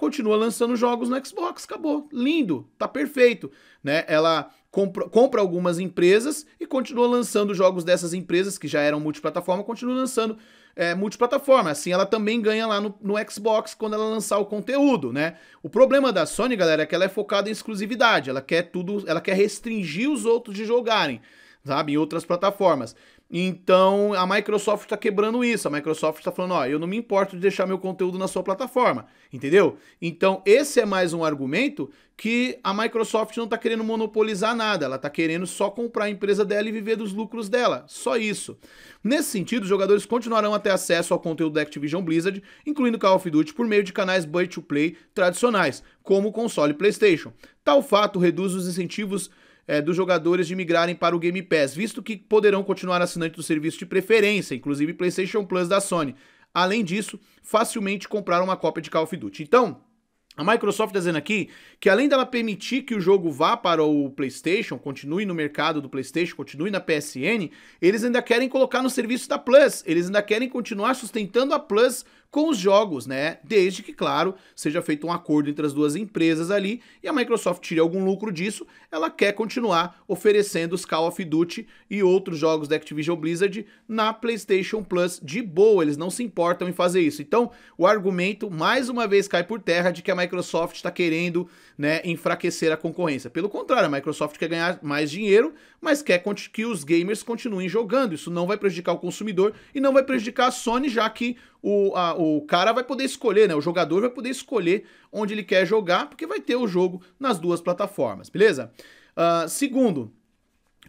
continua lançando jogos no Xbox, acabou. Lindo, tá perfeito, né? Ela compra, compra algumas empresas e continua lançando jogos dessas empresas que já eram multiplataforma, continua lançando é, multiplataforma. Assim, ela também ganha lá no, no, Xbox quando ela lançar o conteúdo, né? O problema da Sony, galera, é que ela é focada em exclusividade. Ela quer tudo, ela quer restringir os outros de jogarem, sabe? Em outras plataformas. Então a Microsoft está quebrando isso. A Microsoft está falando: ó, eu não me importo de deixar meu conteúdo na sua plataforma, entendeu? Então esse é mais um argumento que a Microsoft não está querendo monopolizar nada. Ela está querendo só comprar a empresa dela e viver dos lucros dela. Só isso. Nesse sentido, os jogadores continuarão a ter acesso ao conteúdo da Activision Blizzard, incluindo Call of Duty, por meio de canais buy to play tradicionais, como o console PlayStation. Tal fato reduz os incentivos é, dos jogadores de migrarem para o Game Pass, visto que poderão continuar assinantes do serviço de preferência, inclusive PlayStation Plus da Sony. Além disso, facilmente comprar uma cópia de Call of Duty. Então, a Microsoft tá dizendo aqui que além dela permitir que o jogo vá para o PlayStation, continue no mercado do PlayStation, continue na PSN, eles ainda querem colocar no serviço da Plus. Eles ainda querem continuar sustentando a Plus com os jogos, né? Desde que, claro, seja feito um acordo entre as duas empresas ali e a Microsoft tire algum lucro disso, ela quer continuar oferecendo os Call of Duty e outros jogos da Activision Blizzard na PlayStation Plus de boa, eles não se importam em fazer isso. Então, o argumento mais uma vez cai por terra de que a Microsoft está querendo, né, enfraquecer a concorrência. Pelo contrário, a Microsoft quer ganhar mais dinheiro, mas quer que os gamers continuem jogando. Isso não vai prejudicar o consumidor e não vai prejudicar a Sony, já que o, a, o cara vai poder escolher, né? O jogador vai poder escolher onde ele quer jogar, porque vai ter o jogo nas duas plataformas, beleza? Uh, segundo,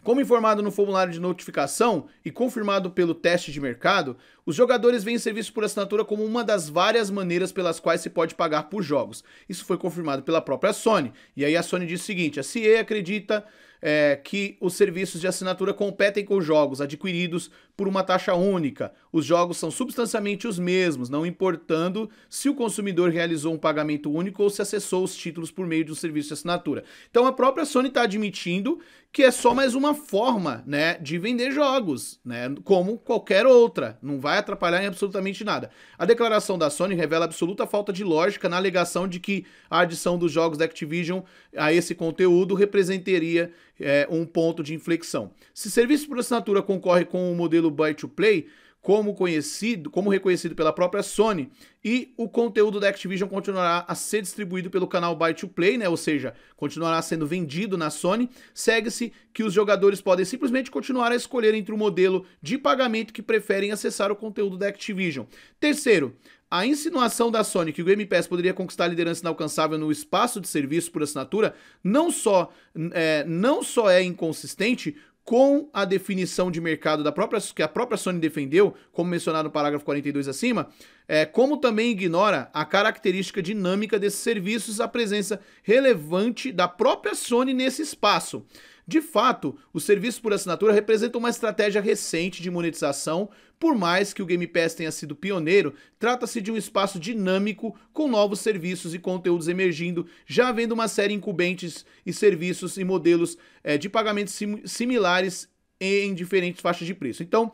como informado no formulário de notificação e confirmado pelo teste de mercado, os jogadores veem serviço por assinatura como uma das várias maneiras pelas quais se pode pagar por jogos. Isso foi confirmado pela própria Sony. E aí a Sony diz o seguinte: a CIE acredita é, que os serviços de assinatura competem com jogos adquiridos por uma taxa única. Os jogos são substancialmente os mesmos, não importando se o consumidor realizou um pagamento único ou se acessou os títulos por meio de um serviço de assinatura. Então a própria Sony está admitindo que é só mais uma forma, né, de vender jogos, né, como qualquer outra. Não vai atrapalhar em absolutamente nada. A declaração da Sony revela absoluta falta de lógica na alegação de que a adição dos jogos da Activision a esse conteúdo representaria é, um ponto de inflexão. Se serviço por assinatura concorre com o modelo Buy to Play, como conhecido, como reconhecido pela própria Sony, e o conteúdo da Activision continuará a ser distribuído pelo canal Buy to Play, né? Ou seja, continuará sendo vendido na Sony. Segue-se que os jogadores podem simplesmente continuar a escolher entre o modelo de pagamento que preferem acessar o conteúdo da Activision. Terceiro, a insinuação da Sony que o Game Pass poderia conquistar a liderança inalcançável no espaço de serviço por assinatura não só é, não só é inconsistente, com a definição de mercado da própria, que a própria Sony defendeu, como mencionado no parágrafo 42 acima, é, como também ignora a característica dinâmica desses serviços, a presença relevante da própria Sony nesse espaço. De fato, o serviço por assinatura representa uma estratégia recente de monetização, por mais que o Game Pass tenha sido pioneiro, trata-se de um espaço dinâmico com novos serviços e conteúdos emergindo, já havendo uma série incumbentes e serviços e modelos é, de pagamentos sim similares em diferentes faixas de preço. Então,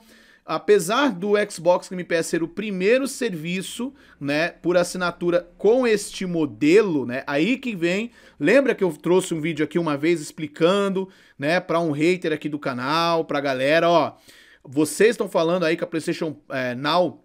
apesar do Xbox Game Pass ser o primeiro serviço, né, por assinatura com este modelo, né, aí que vem, lembra que eu trouxe um vídeo aqui uma vez explicando, né, para um hater aqui do canal, pra galera, ó, vocês estão falando aí que a PlayStation é, Now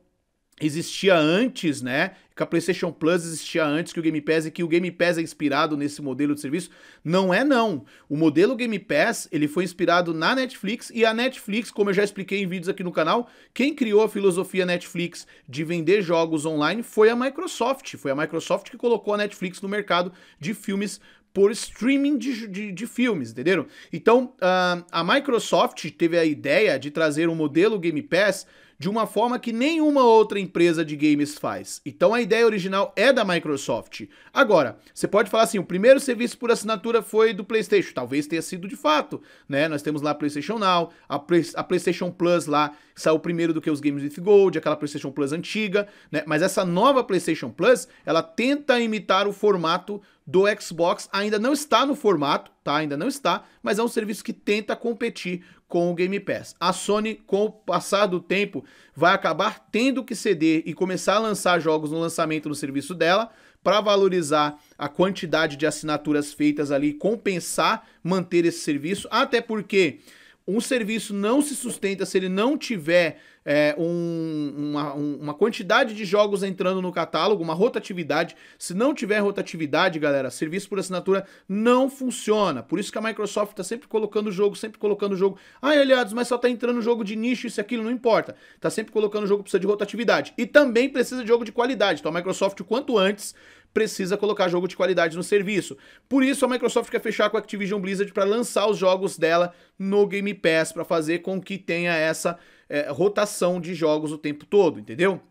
existia antes, né? Que a PlayStation Plus existia antes que o Game Pass e que o Game Pass é inspirado nesse modelo de serviço. Não é não. O modelo Game Pass, ele foi inspirado na Netflix e a Netflix, como eu já expliquei em vídeos aqui no canal, quem criou a filosofia Netflix de vender jogos online foi a Microsoft. Foi a Microsoft que colocou a Netflix no mercado de filmes por streaming de, de, de, filmes, entenderam? Então, uh, a Microsoft teve a ideia de trazer um modelo Game Pass de uma forma que nenhuma outra empresa de games faz. Então a ideia original é da Microsoft. Agora, você pode falar assim, o primeiro serviço por assinatura foi do PlayStation, talvez tenha sido de fato, né? Nós temos lá a PlayStation Now, a, Play a PlayStation Plus lá, saiu primeiro do que os Games with Gold, aquela PlayStation Plus antiga, né? Mas essa nova PlayStation Plus, ela tenta imitar o formato do Xbox ainda não está no formato, tá? Ainda não está, mas é um serviço que tenta competir com o Game Pass. A Sony, com o passar do tempo, vai acabar tendo que ceder e começar a lançar jogos no lançamento do serviço dela para valorizar a quantidade de assinaturas feitas ali, compensar manter esse serviço, até porque um serviço não se sustenta se ele não tiver é, um, uma, uma quantidade de jogos entrando no catálogo, uma rotatividade. Se não tiver rotatividade, galera, serviço por assinatura não funciona. Por isso que a Microsoft está sempre colocando jogo, sempre colocando jogo. Ai, aliados, mas só tá entrando jogo de nicho, isso e aquilo, não importa. Tá sempre colocando jogo, precisa de rotatividade. E também precisa de jogo de qualidade. Então a Microsoft, o quanto antes, precisa colocar jogo de qualidade no serviço. Por isso a Microsoft quer fechar com a Activision Blizzard para lançar os jogos dela no Game Pass para fazer com que tenha essa é, rotação de jogos o tempo todo, entendeu?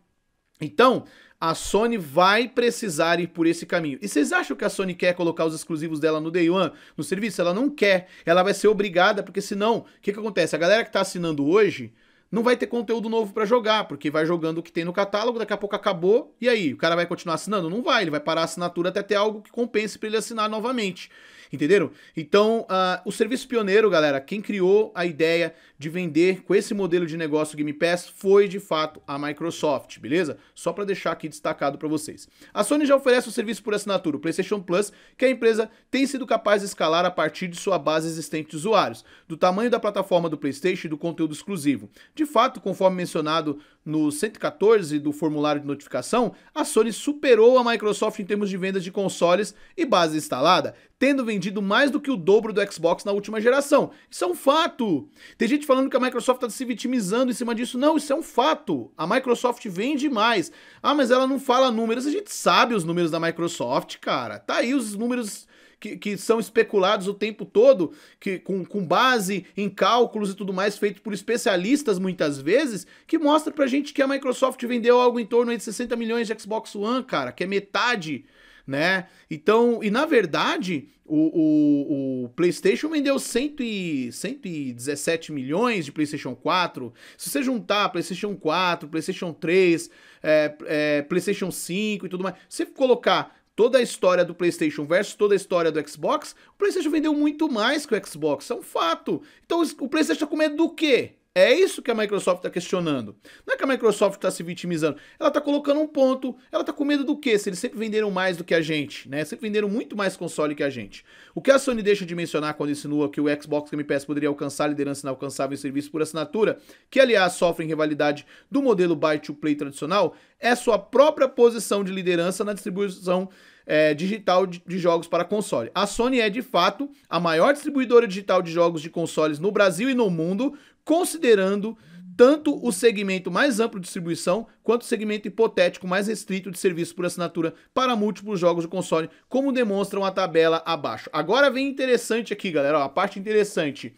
Então, a Sony vai precisar ir por esse caminho. E vocês acham que a Sony quer colocar os exclusivos dela no Day One, no serviço? Ela não quer. Ela vai ser obrigada, porque senão, o que, que acontece? A galera que está assinando hoje não vai ter conteúdo novo para jogar, porque vai jogando o que tem no catálogo, daqui a pouco acabou, e aí? O cara vai continuar assinando? Não vai, ele vai parar a assinatura até ter algo que compense para ele assinar novamente. Entenderam? Então, uh, o serviço pioneiro, galera, quem criou a ideia de vender com esse modelo de negócio Game Pass foi de fato a Microsoft, beleza? Só para deixar aqui destacado para vocês. A Sony já oferece o serviço por assinatura, o PlayStation Plus, que a empresa tem sido capaz de escalar a partir de sua base existente de usuários, do tamanho da plataforma do PlayStation e do conteúdo exclusivo. De fato, conforme mencionado no 114 do formulário de notificação, a Sony superou a Microsoft em termos de vendas de consoles e base instalada, tendo vendido mais do que o dobro do Xbox na última geração. Isso é um fato! Tem gente falando que a Microsoft está se vitimizando em cima disso. Não, isso é um fato. A Microsoft vende mais. Ah, mas ela não fala números. A gente sabe os números da Microsoft, cara. Tá aí os números que, que são especulados o tempo todo, que com, com base em cálculos e tudo mais feito por especialistas muitas vezes, que mostra pra gente que a Microsoft vendeu algo em torno de 60 milhões de Xbox One, cara, que é metade né? Então, e na verdade, o, o, o, PlayStation vendeu e, 117 milhões de PlayStation 4. Se você juntar PlayStation 4, PlayStation 3, é, é, PlayStation 5 e tudo mais, se você colocar toda a história do PlayStation versus toda a história do Xbox, o PlayStation vendeu muito mais que o Xbox, é um fato. Então o PlayStation tá com medo do quê? É isso que a Microsoft está questionando. Não é que a Microsoft está se vitimizando. Ela está colocando um ponto. Ela está com medo do quê? Se eles sempre venderam mais do que a gente, né? Sempre venderam muito mais console que a gente. O que a Sony deixa de mencionar quando insinua que o Xbox Game Pass poderia alcançar a liderança inalcançável em serviço por assinatura, que aliás em rivalidade do modelo buy-to-play tradicional, é sua própria posição de liderança na distribuição é, digital de, de jogos para console. A Sony é, de fato, a maior distribuidora digital de jogos de consoles no Brasil e no mundo, considerando tanto o segmento mais amplo de distribuição quanto o segmento hipotético mais restrito de serviço por assinatura para múltiplos jogos de console, como demonstra uma tabela abaixo. Agora vem interessante aqui, galera, ó, a parte interessante.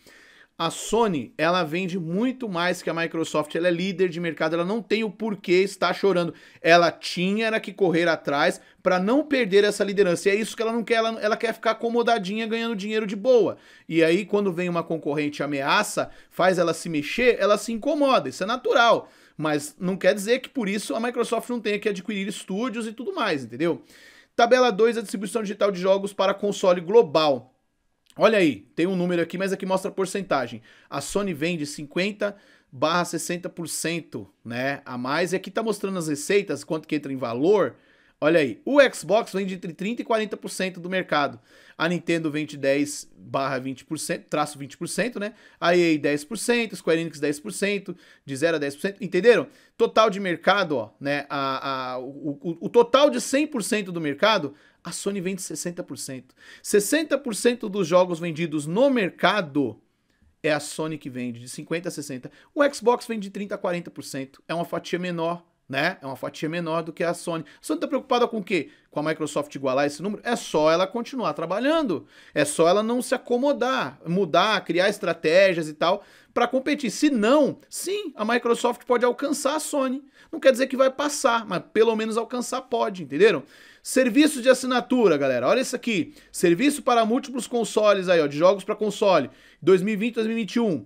A Sony, ela vende muito mais que a Microsoft, ela é líder de mercado, ela não tem o porquê estar chorando. Ela tinha era que correr atrás para não perder essa liderança. E é isso que ela não quer, ela, ela quer ficar acomodadinha ganhando dinheiro de boa. E aí quando vem uma concorrente ameaça, faz ela se mexer, ela se incomoda, isso é natural. Mas não quer dizer que por isso a Microsoft não tenha que adquirir estúdios e tudo mais, entendeu? Tabela 2, a distribuição digital de jogos para console global. Olha aí, tem um número aqui, mas aqui mostra a porcentagem. A Sony vende 50 barra 60%, né? A mais. E aqui tá mostrando as receitas, quanto que entra em valor Olha aí, o Xbox vende entre 30% e 40% do mercado. A Nintendo vende 10 barra 20%, traço 20%, né? A EA 10%, Square Enix 10%, de 0 a 10%, entenderam? Total de mercado, ó, né? A, a, o, o, o total de 100% do mercado, a Sony vende 60%. 60% dos jogos vendidos no mercado é a Sony que vende, de 50% a 60%. O Xbox vende de 30% a 40%, é uma fatia menor né? É uma fatia menor do que a Sony. A Sony está preocupada com o quê? Com a Microsoft igualar esse número? É só ela continuar trabalhando. É só ela não se acomodar, mudar, criar estratégias e tal para competir. Se não, sim, a Microsoft pode alcançar a Sony. Não quer dizer que vai passar, mas pelo menos alcançar pode, entenderam? Serviço de assinatura, galera. Olha isso aqui. Serviço para múltiplos consoles aí, ó, de jogos para console. 2020, 2021.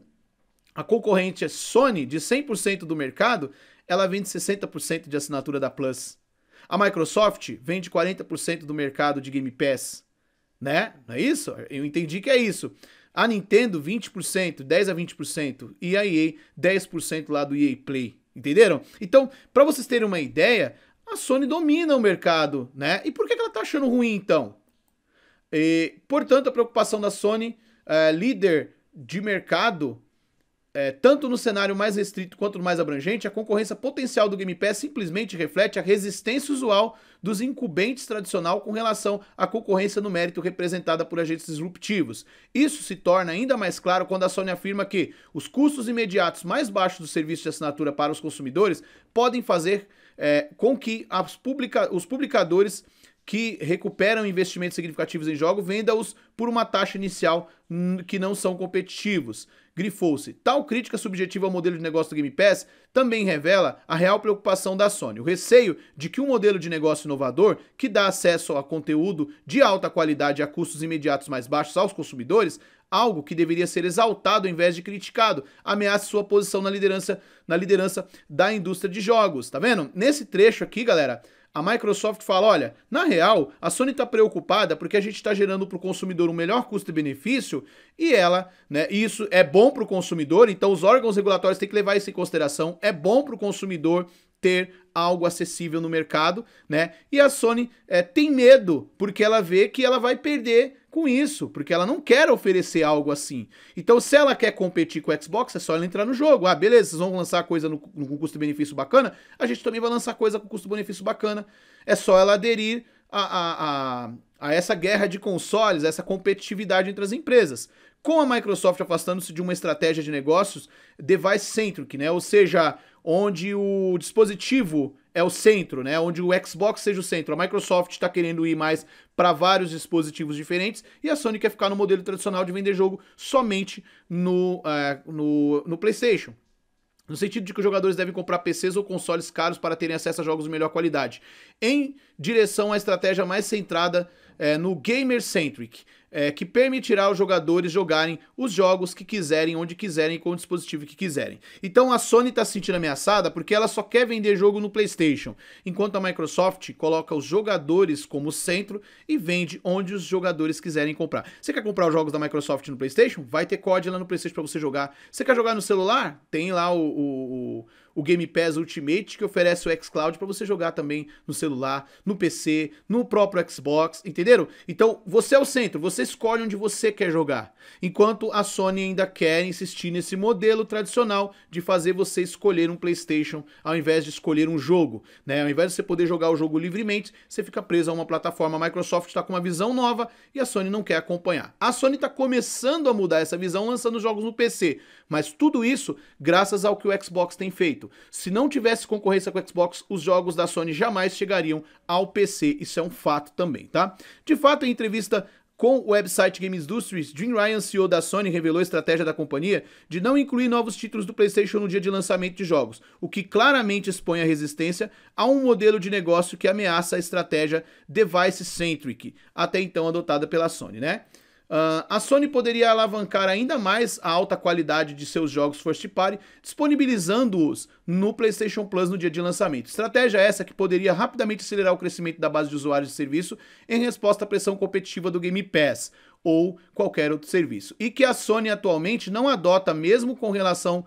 A concorrente é Sony de 100% do mercado ela vende 60% de assinatura da Plus. A Microsoft vende 40% do mercado de Game Pass, né? Não é isso? Eu entendi que é isso. A Nintendo 20%, 10 a 20% e a EA 10% lá do EA Play, entenderam? Então, para vocês terem uma ideia, a Sony domina o mercado, né? E por que ela tá achando ruim então? E, portanto, a preocupação da Sony, é, líder de mercado é, tanto no cenário mais restrito quanto no mais abrangente, a concorrência potencial do Game Pass simplesmente reflete a resistência usual dos incumbentes tradicional com relação à concorrência no mérito representada por agentes disruptivos. Isso se torna ainda mais claro quando a Sony afirma que os custos imediatos mais baixos do serviço de assinatura para os consumidores podem fazer é, com que publica os publicadores que recuperam investimentos significativos em jogos, venda-os por uma taxa inicial que não são competitivos. Grifou-se. Tal crítica subjetiva ao modelo de negócio do Game Pass também revela a real preocupação da Sony, o receio de que um modelo de negócio inovador, que dá acesso a conteúdo de alta qualidade a custos imediatos mais baixos aos consumidores, algo que deveria ser exaltado ao invés de criticado, ameaça sua posição na liderança, na liderança da indústria de jogos, tá vendo? Nesse trecho aqui, galera, a Microsoft fala: olha, na real, a Sony está preocupada porque a gente está gerando para o consumidor um melhor custo-benefício e ela, né? Isso é bom para o consumidor, então os órgãos regulatórios têm que levar isso em consideração. É bom para o consumidor ter algo acessível no mercado, né? E a Sony é, tem medo porque ela vê que ela vai perder com isso, porque ela não quer oferecer algo assim. Então, se ela quer competir com o Xbox, é só ela entrar no jogo. Ah, beleza, vocês vão lançar coisa no, no custo-benefício bacana, a gente também vai lançar coisa com custo-benefício bacana. É só ela aderir a, a, a, a essa guerra de consoles, essa competitividade entre as empresas com a Microsoft afastando-se de uma estratégia de negócios device-centric, né? Ou seja, onde o dispositivo é o centro, né? Onde o Xbox seja o centro. A Microsoft está querendo ir mais para vários dispositivos diferentes e a Sony quer ficar no modelo tradicional de vender jogo somente no, uh, no, no PlayStation no sentido de que os jogadores devem comprar PCs ou consoles caros para terem acesso a jogos de melhor qualidade, em direção à estratégia mais centrada é, no gamer-centric é, que permitirá aos jogadores jogarem os jogos que quiserem, onde quiserem, com o dispositivo que quiserem. Então a Sony está se sentindo ameaçada porque ela só quer vender jogo no PlayStation, enquanto a Microsoft coloca os jogadores como centro e vende onde os jogadores quiserem comprar. Você quer comprar os jogos da Microsoft no PlayStation? Vai ter código lá no PlayStation para você jogar. Você quer jogar no celular? Tem lá o, o, o o Game Pass Ultimate, que oferece o xCloud para você jogar também no celular, no PC, no próprio Xbox, entenderam? Então, você é o centro, você escolhe onde você quer jogar. Enquanto a Sony ainda quer insistir nesse modelo tradicional de fazer você escolher um PlayStation ao invés de escolher um jogo, né? Ao invés de você poder jogar o jogo livremente, você fica preso a uma plataforma. A Microsoft está com uma visão nova e a Sony não quer acompanhar. A Sony está começando a mudar essa visão lançando jogos no PC, mas tudo isso graças ao que o Xbox tem feito. Se não tivesse concorrência com o Xbox, os jogos da Sony jamais chegariam ao PC. Isso é um fato também, tá? De fato, em entrevista com o website Game Industries, Jim Ryan, CEO da Sony, revelou a estratégia da companhia de não incluir novos títulos do PlayStation no dia de lançamento de jogos, o que claramente expõe a resistência a um modelo de negócio que ameaça a estratégia device-centric, até então adotada pela Sony, né? Uh, a Sony poderia alavancar ainda mais a alta qualidade de seus jogos first party, disponibilizando-os no PlayStation Plus no dia de lançamento. Estratégia essa que poderia rapidamente acelerar o crescimento da base de usuários de serviço em resposta à pressão competitiva do Game Pass ou qualquer outro serviço. E que a Sony atualmente não adota, mesmo com relação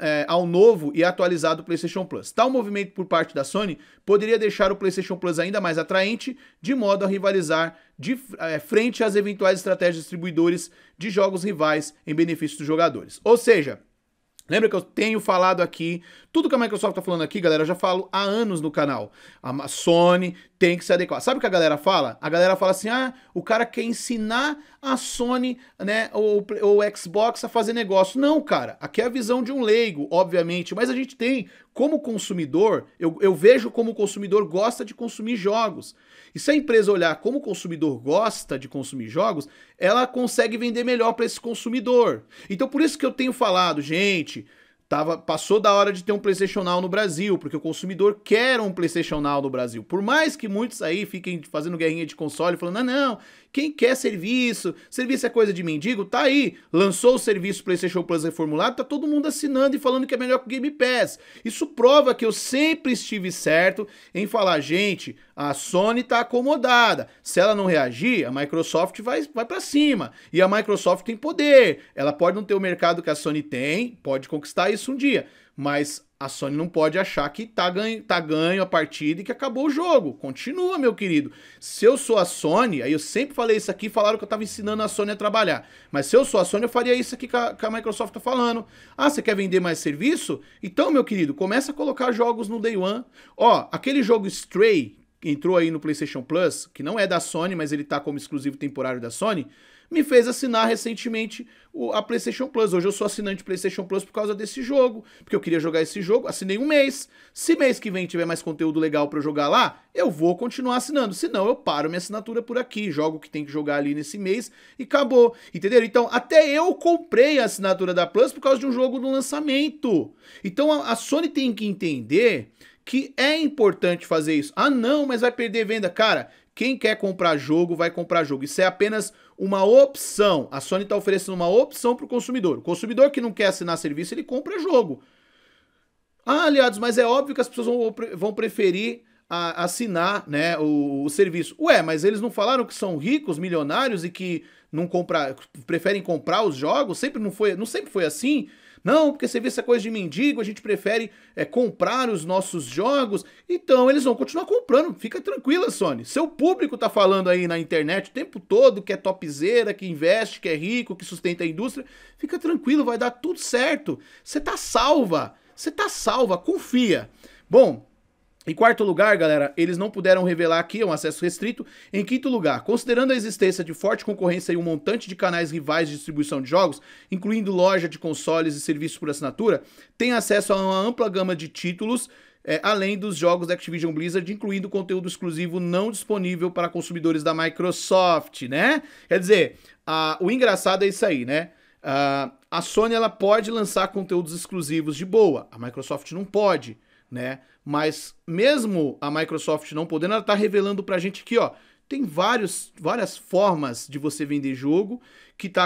é, ao novo e atualizado PlayStation Plus. Tal movimento por parte da Sony poderia deixar o PlayStation Plus ainda mais atraente, de modo a rivalizar de é, frente às eventuais estratégias distribuidores de jogos rivais em benefício dos jogadores. Ou seja, Lembra que eu tenho falado aqui tudo que a Microsoft tá falando aqui, galera, eu já falo há anos no canal. A Sony tem que se adequar. Sabe o que a galera fala? A galera fala assim: ah, o cara quer ensinar a Sony, né, ou o Xbox a fazer negócio. Não, cara, aqui é a visão de um leigo, obviamente, mas a gente tem, como consumidor, eu, eu vejo como o consumidor gosta de consumir jogos. E se a empresa olhar como o consumidor gosta de consumir jogos, ela consegue vender melhor para esse consumidor. Então, por isso que eu tenho falado, gente Tava, passou da hora de ter um PlayStation Now no Brasil, porque o consumidor quer um PlayStation Now no Brasil. Por mais que muitos aí fiquem fazendo guerrinha de console, falando, não, não, quem quer serviço, serviço é coisa de mendigo, tá aí. Lançou o serviço PlayStation Plus reformulado, tá todo mundo assinando e falando que é melhor que o Game Pass. Isso prova que eu sempre estive certo em falar, gente, a Sony tá acomodada. Se ela não reagir, a Microsoft vai, vai para cima. E a Microsoft tem poder. Ela pode não ter o mercado que a Sony tem, pode conquistar isso um dia. Mas a Sony não pode achar que tá ganho, tá ganho a partida e que acabou o jogo. Continua, meu querido. Se eu sou a Sony, aí eu sempre falei isso aqui, falaram que eu tava ensinando a Sony a trabalhar. Mas se eu sou a Sony, eu faria isso aqui que a, que a Microsoft tá falando. Ah, você quer vender mais serviço? Então, meu querido, começa a colocar jogos no Day One. Ó, aquele jogo Stray, que entrou aí no PlayStation Plus, que não é da Sony, mas ele tá como exclusivo temporário da Sony me fez assinar recentemente a PlayStation Plus. Hoje eu sou assinante PlayStation Plus por causa desse jogo, porque eu queria jogar esse jogo, assinei um mês. Se mês que vem tiver mais conteúdo legal para jogar lá, eu vou continuar assinando. Senão eu paro minha assinatura por aqui, jogo o que tem que jogar ali nesse mês e acabou. Entendeu? Então, até eu comprei a assinatura da Plus por causa de um jogo no lançamento. Então a, a Sony tem que entender que é importante fazer isso. Ah, não, mas vai perder venda. Cara, quem quer comprar jogo, vai comprar jogo. Isso é apenas uma opção. A Sony está oferecendo uma opção para o consumidor. O consumidor que não quer assinar serviço, ele compra jogo. Ah, aliados, mas é óbvio que as pessoas vão, vão preferir a, assinar né, o, o, serviço. Ué, mas eles não falaram que são ricos, milionários e que não compra, preferem comprar os jogos? Sempre não foi, não sempre foi assim? Não, porque você vê essa coisa de mendigo, a gente prefere é, comprar os nossos jogos. Então eles vão continuar comprando. Fica tranquila, Sony. Seu público tá falando aí na internet o tempo todo que é topzera, que investe, que é rico, que sustenta a indústria. Fica tranquilo, vai dar tudo certo. Você tá salva. Você tá salva, confia. Bom, em quarto lugar, galera, eles não puderam revelar aqui, é um acesso restrito. Em quinto lugar, considerando a existência de forte concorrência e um montante de canais rivais de distribuição de jogos, incluindo loja de consoles e serviços por assinatura, tem acesso a uma ampla gama de títulos, é, além dos jogos da Activision Blizzard, incluindo conteúdo exclusivo não disponível para consumidores da Microsoft, né? Quer dizer, a, o engraçado é isso aí, né? A, a Sony ela pode lançar conteúdos exclusivos de boa, a Microsoft não pode, né? Mas mesmo a Microsoft não podendo, ela está revelando para a gente que ó, tem vários, várias formas de você vender jogo que está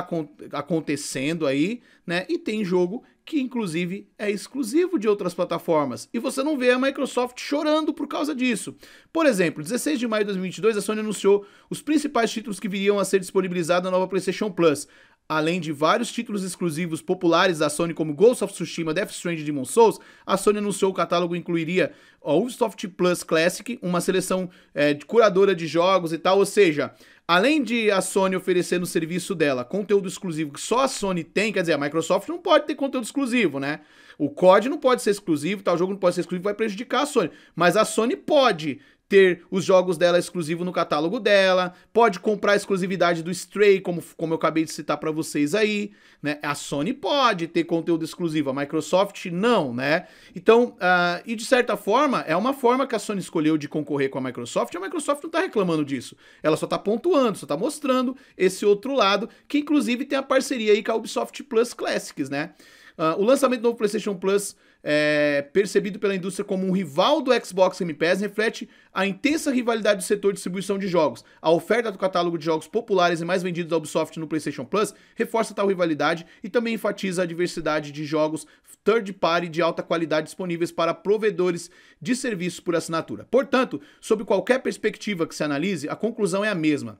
acontecendo aí, né? E tem jogo que inclusive é exclusivo de outras plataformas. E você não vê a Microsoft chorando por causa disso. Por exemplo, 16 de maio de 2022, a Sony anunciou os principais títulos que viriam a ser disponibilizados na nova PlayStation Plus. Além de vários títulos exclusivos populares da Sony, como Ghost of Tsushima, Death Stranding e Demon Souls, a Sony anunciou que o catálogo incluiria a Ubisoft Plus Classic, uma seleção é, de curadora de jogos e tal. Ou seja, além de a Sony oferecer no serviço dela conteúdo exclusivo que só a Sony tem, quer dizer, a Microsoft não pode ter conteúdo exclusivo, né? O COD não pode ser exclusivo, tal jogo não pode ser exclusivo, vai prejudicar a Sony. Mas a Sony pode ter os jogos dela exclusivo no catálogo dela, pode comprar a exclusividade do Stray, como, como eu acabei de citar para vocês aí, né? A Sony pode ter conteúdo exclusivo, a Microsoft não, né? Então, uh, e de certa forma, é uma forma que a Sony escolheu de concorrer com a Microsoft, e a Microsoft não tá reclamando disso. Ela só tá pontuando, só tá mostrando esse outro lado, que inclusive tem a parceria aí com a Ubisoft Plus Classics, né? Uh, o lançamento do novo PlayStation Plus é, percebido pela indústria como um rival do Xbox Game Pass, reflete a intensa rivalidade do setor de distribuição de jogos. A oferta do catálogo de jogos populares e mais vendidos da Ubisoft no PlayStation Plus reforça tal rivalidade e também enfatiza a diversidade de jogos third party de alta qualidade disponíveis para provedores de serviços por assinatura. Portanto, sob qualquer perspectiva que se analise, a conclusão é a mesma.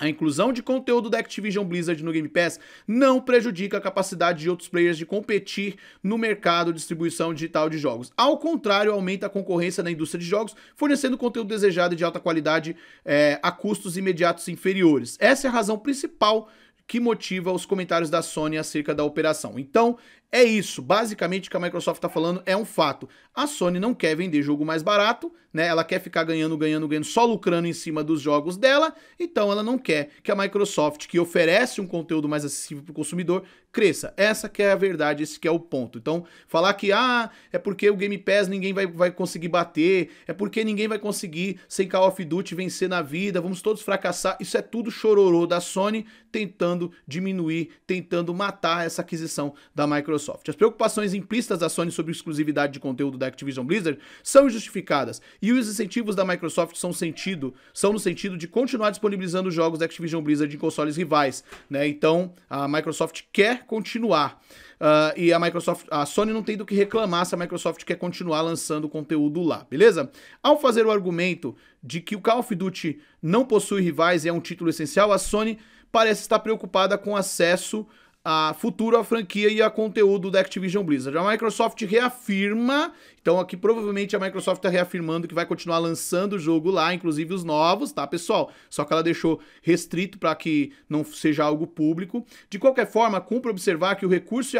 A inclusão de conteúdo da Activision Blizzard no Game Pass não prejudica a capacidade de outros players de competir no mercado de distribuição digital de jogos. Ao contrário, aumenta a concorrência na indústria de jogos, fornecendo conteúdo desejado e de alta qualidade é, a custos imediatos inferiores. Essa é a razão principal que motiva os comentários da Sony acerca da operação. Então, é isso, basicamente o que a Microsoft está falando é um fato. A Sony não quer vender jogo mais barato, né? Ela quer ficar ganhando, ganhando, ganhando, só lucrando em cima dos jogos dela, então ela não quer que a Microsoft, que oferece um conteúdo mais acessível para o consumidor, cresça. Essa que é a verdade, esse que é o ponto. Então, falar que, ah, é porque o Game Pass ninguém vai, vai conseguir bater, é porque ninguém vai conseguir, sem Call of Duty, vencer na vida, vamos todos fracassar, isso é tudo chororô da Sony tentando diminuir, tentando matar essa aquisição da Microsoft Microsoft. As preocupações implícitas da Sony sobre exclusividade de conteúdo da Activision Blizzard são injustificadas e os incentivos da Microsoft são, sentido, são no sentido de continuar disponibilizando jogos da Activision Blizzard em consoles rivais. Né? Então, a Microsoft quer continuar. Uh, e a Microsoft, a Sony não tem do que reclamar se a Microsoft quer continuar lançando conteúdo lá, beleza? Ao fazer o argumento de que o Call of Duty não possui rivais e é um título essencial, a Sony parece estar preocupada com acesso a futura franquia e a conteúdo da Activision Blizzard. A Microsoft reafirma então aqui provavelmente a Microsoft está reafirmando que vai continuar lançando o jogo lá, inclusive os novos, tá, pessoal? Só que ela deixou restrito para que não seja algo público. De qualquer forma, cumpre observar que o recurso de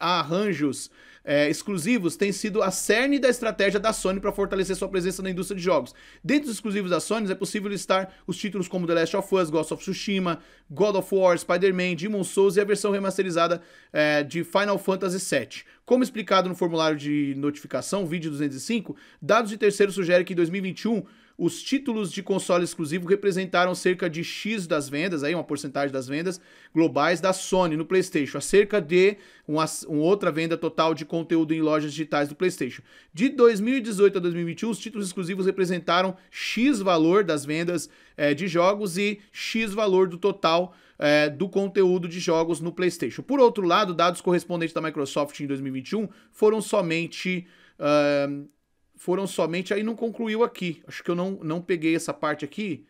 arranjos é, exclusivos tem sido a cerne da estratégia da Sony para fortalecer sua presença na indústria de jogos. Dentro dos exclusivos da Sony, é possível listar os títulos como The Last of Us, Ghost of Tsushima, God of War, Spider-Man, Demon Souls e a versão remasterizada é, de Final Fantasy VII. Como explicado no formulário de notificação, vídeo 205, dados de terceiro sugerem que em 2021 os títulos de console exclusivo representaram cerca de X das vendas, aí uma porcentagem das vendas globais da Sony no PlayStation, a cerca de uma, uma, outra venda total de conteúdo em lojas digitais do PlayStation. De 2018 a 2021, os títulos exclusivos representaram X valor das vendas é, de jogos e X valor do total é, do conteúdo de jogos no PlayStation. Por outro lado, dados correspondentes da Microsoft em 2021 foram somente. Uh, foram somente. Aí não concluiu aqui. Acho que eu não, não peguei essa parte aqui.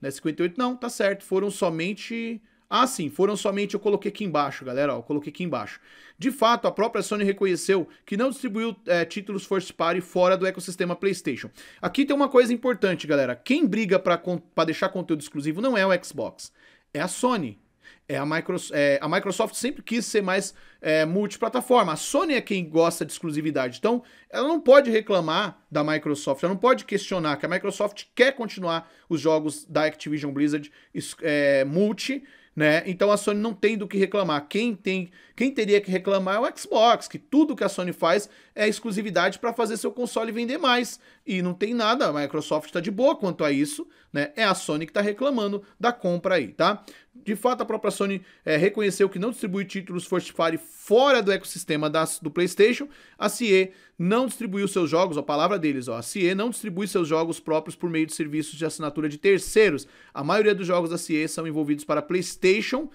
Né, 58, não, tá certo. Foram somente. Ah, sim, foram somente. Eu coloquei aqui embaixo, galera. Ó, eu coloquei aqui embaixo. De fato, a própria Sony reconheceu que não distribuiu é, títulos first party fora do ecossistema PlayStation. Aqui tem uma coisa importante, galera. Quem briga para deixar conteúdo exclusivo não é o Xbox é a Sony. É a, Microsoft, é, a Microsoft sempre quis ser mais é, multiplataforma. A Sony é quem gosta de exclusividade. Então, ela não pode reclamar da Microsoft, ela não pode questionar que a Microsoft quer continuar os jogos da Activision Blizzard é, multi né? Então a Sony não tem do que reclamar. Quem tem, quem teria que reclamar é o Xbox, que tudo que a Sony faz é exclusividade para fazer seu console vender mais. E não tem nada, a Microsoft está de boa quanto a isso, né? É a Sony que está reclamando da compra aí, tá? De fato, a própria Sony é, reconheceu que não distribui títulos first party fora do ecossistema das, do PlayStation. A CIE não distribuiu seus jogos, ó, a palavra deles, ó, a CIE não distribui seus jogos próprios por meio de serviços de assinatura de terceiros. A maioria dos jogos da CIE são envolvidos para PlayStation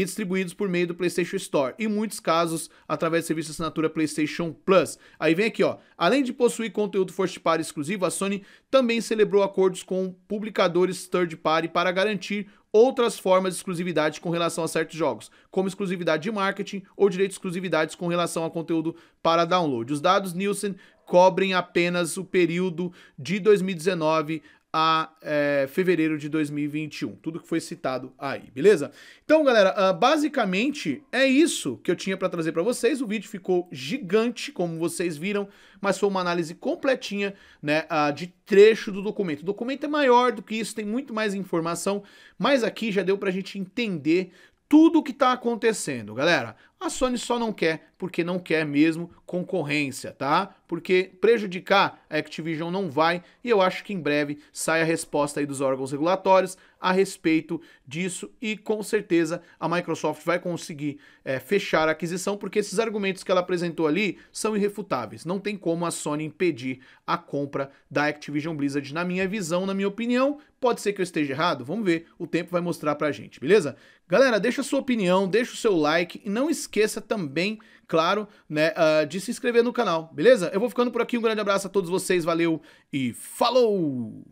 e distribuídos por meio do PlayStation Store, em muitos casos através do serviço de assinatura PlayStation Plus. Aí vem aqui, ó. Além de possuir conteúdo first party exclusivo, a Sony também celebrou acordos com publicadores third party para garantir outras formas de exclusividade com relação a certos jogos, como exclusividade de marketing ou direitos de exclusividades com relação a conteúdo para download. Os dados Nielsen cobrem apenas o período de 2019 a é, fevereiro de 2021. Tudo que foi citado aí, beleza? Então, galera, ah, basicamente é isso que eu tinha para trazer para vocês. O vídeo ficou gigante, como vocês viram, mas foi uma análise completinha, né, de trecho do documento. O documento é maior do que isso, tem muito mais informação, mas aqui já deu para a gente entender tudo o que está acontecendo, galera. A Sony só não quer porque não quer mesmo concorrência, tá? Porque prejudicar a Activision não vai e eu acho que em breve sai a resposta aí dos órgãos regulatórios a respeito disso e com certeza a Microsoft vai conseguir é, fechar a aquisição porque esses argumentos que ela apresentou ali são irrefutáveis. Não tem como a Sony impedir a compra da Activision Blizzard, na minha visão, na minha opinião. Pode ser que eu esteja errado, vamos ver, o tempo vai mostrar pra gente, beleza? Galera, deixa a sua opinião, deixa o seu like e não esqueça esqueça também, claro, né, uh, de se inscrever no canal, beleza? Eu vou ficando por aqui, um grande abraço a todos vocês, valeu e falou!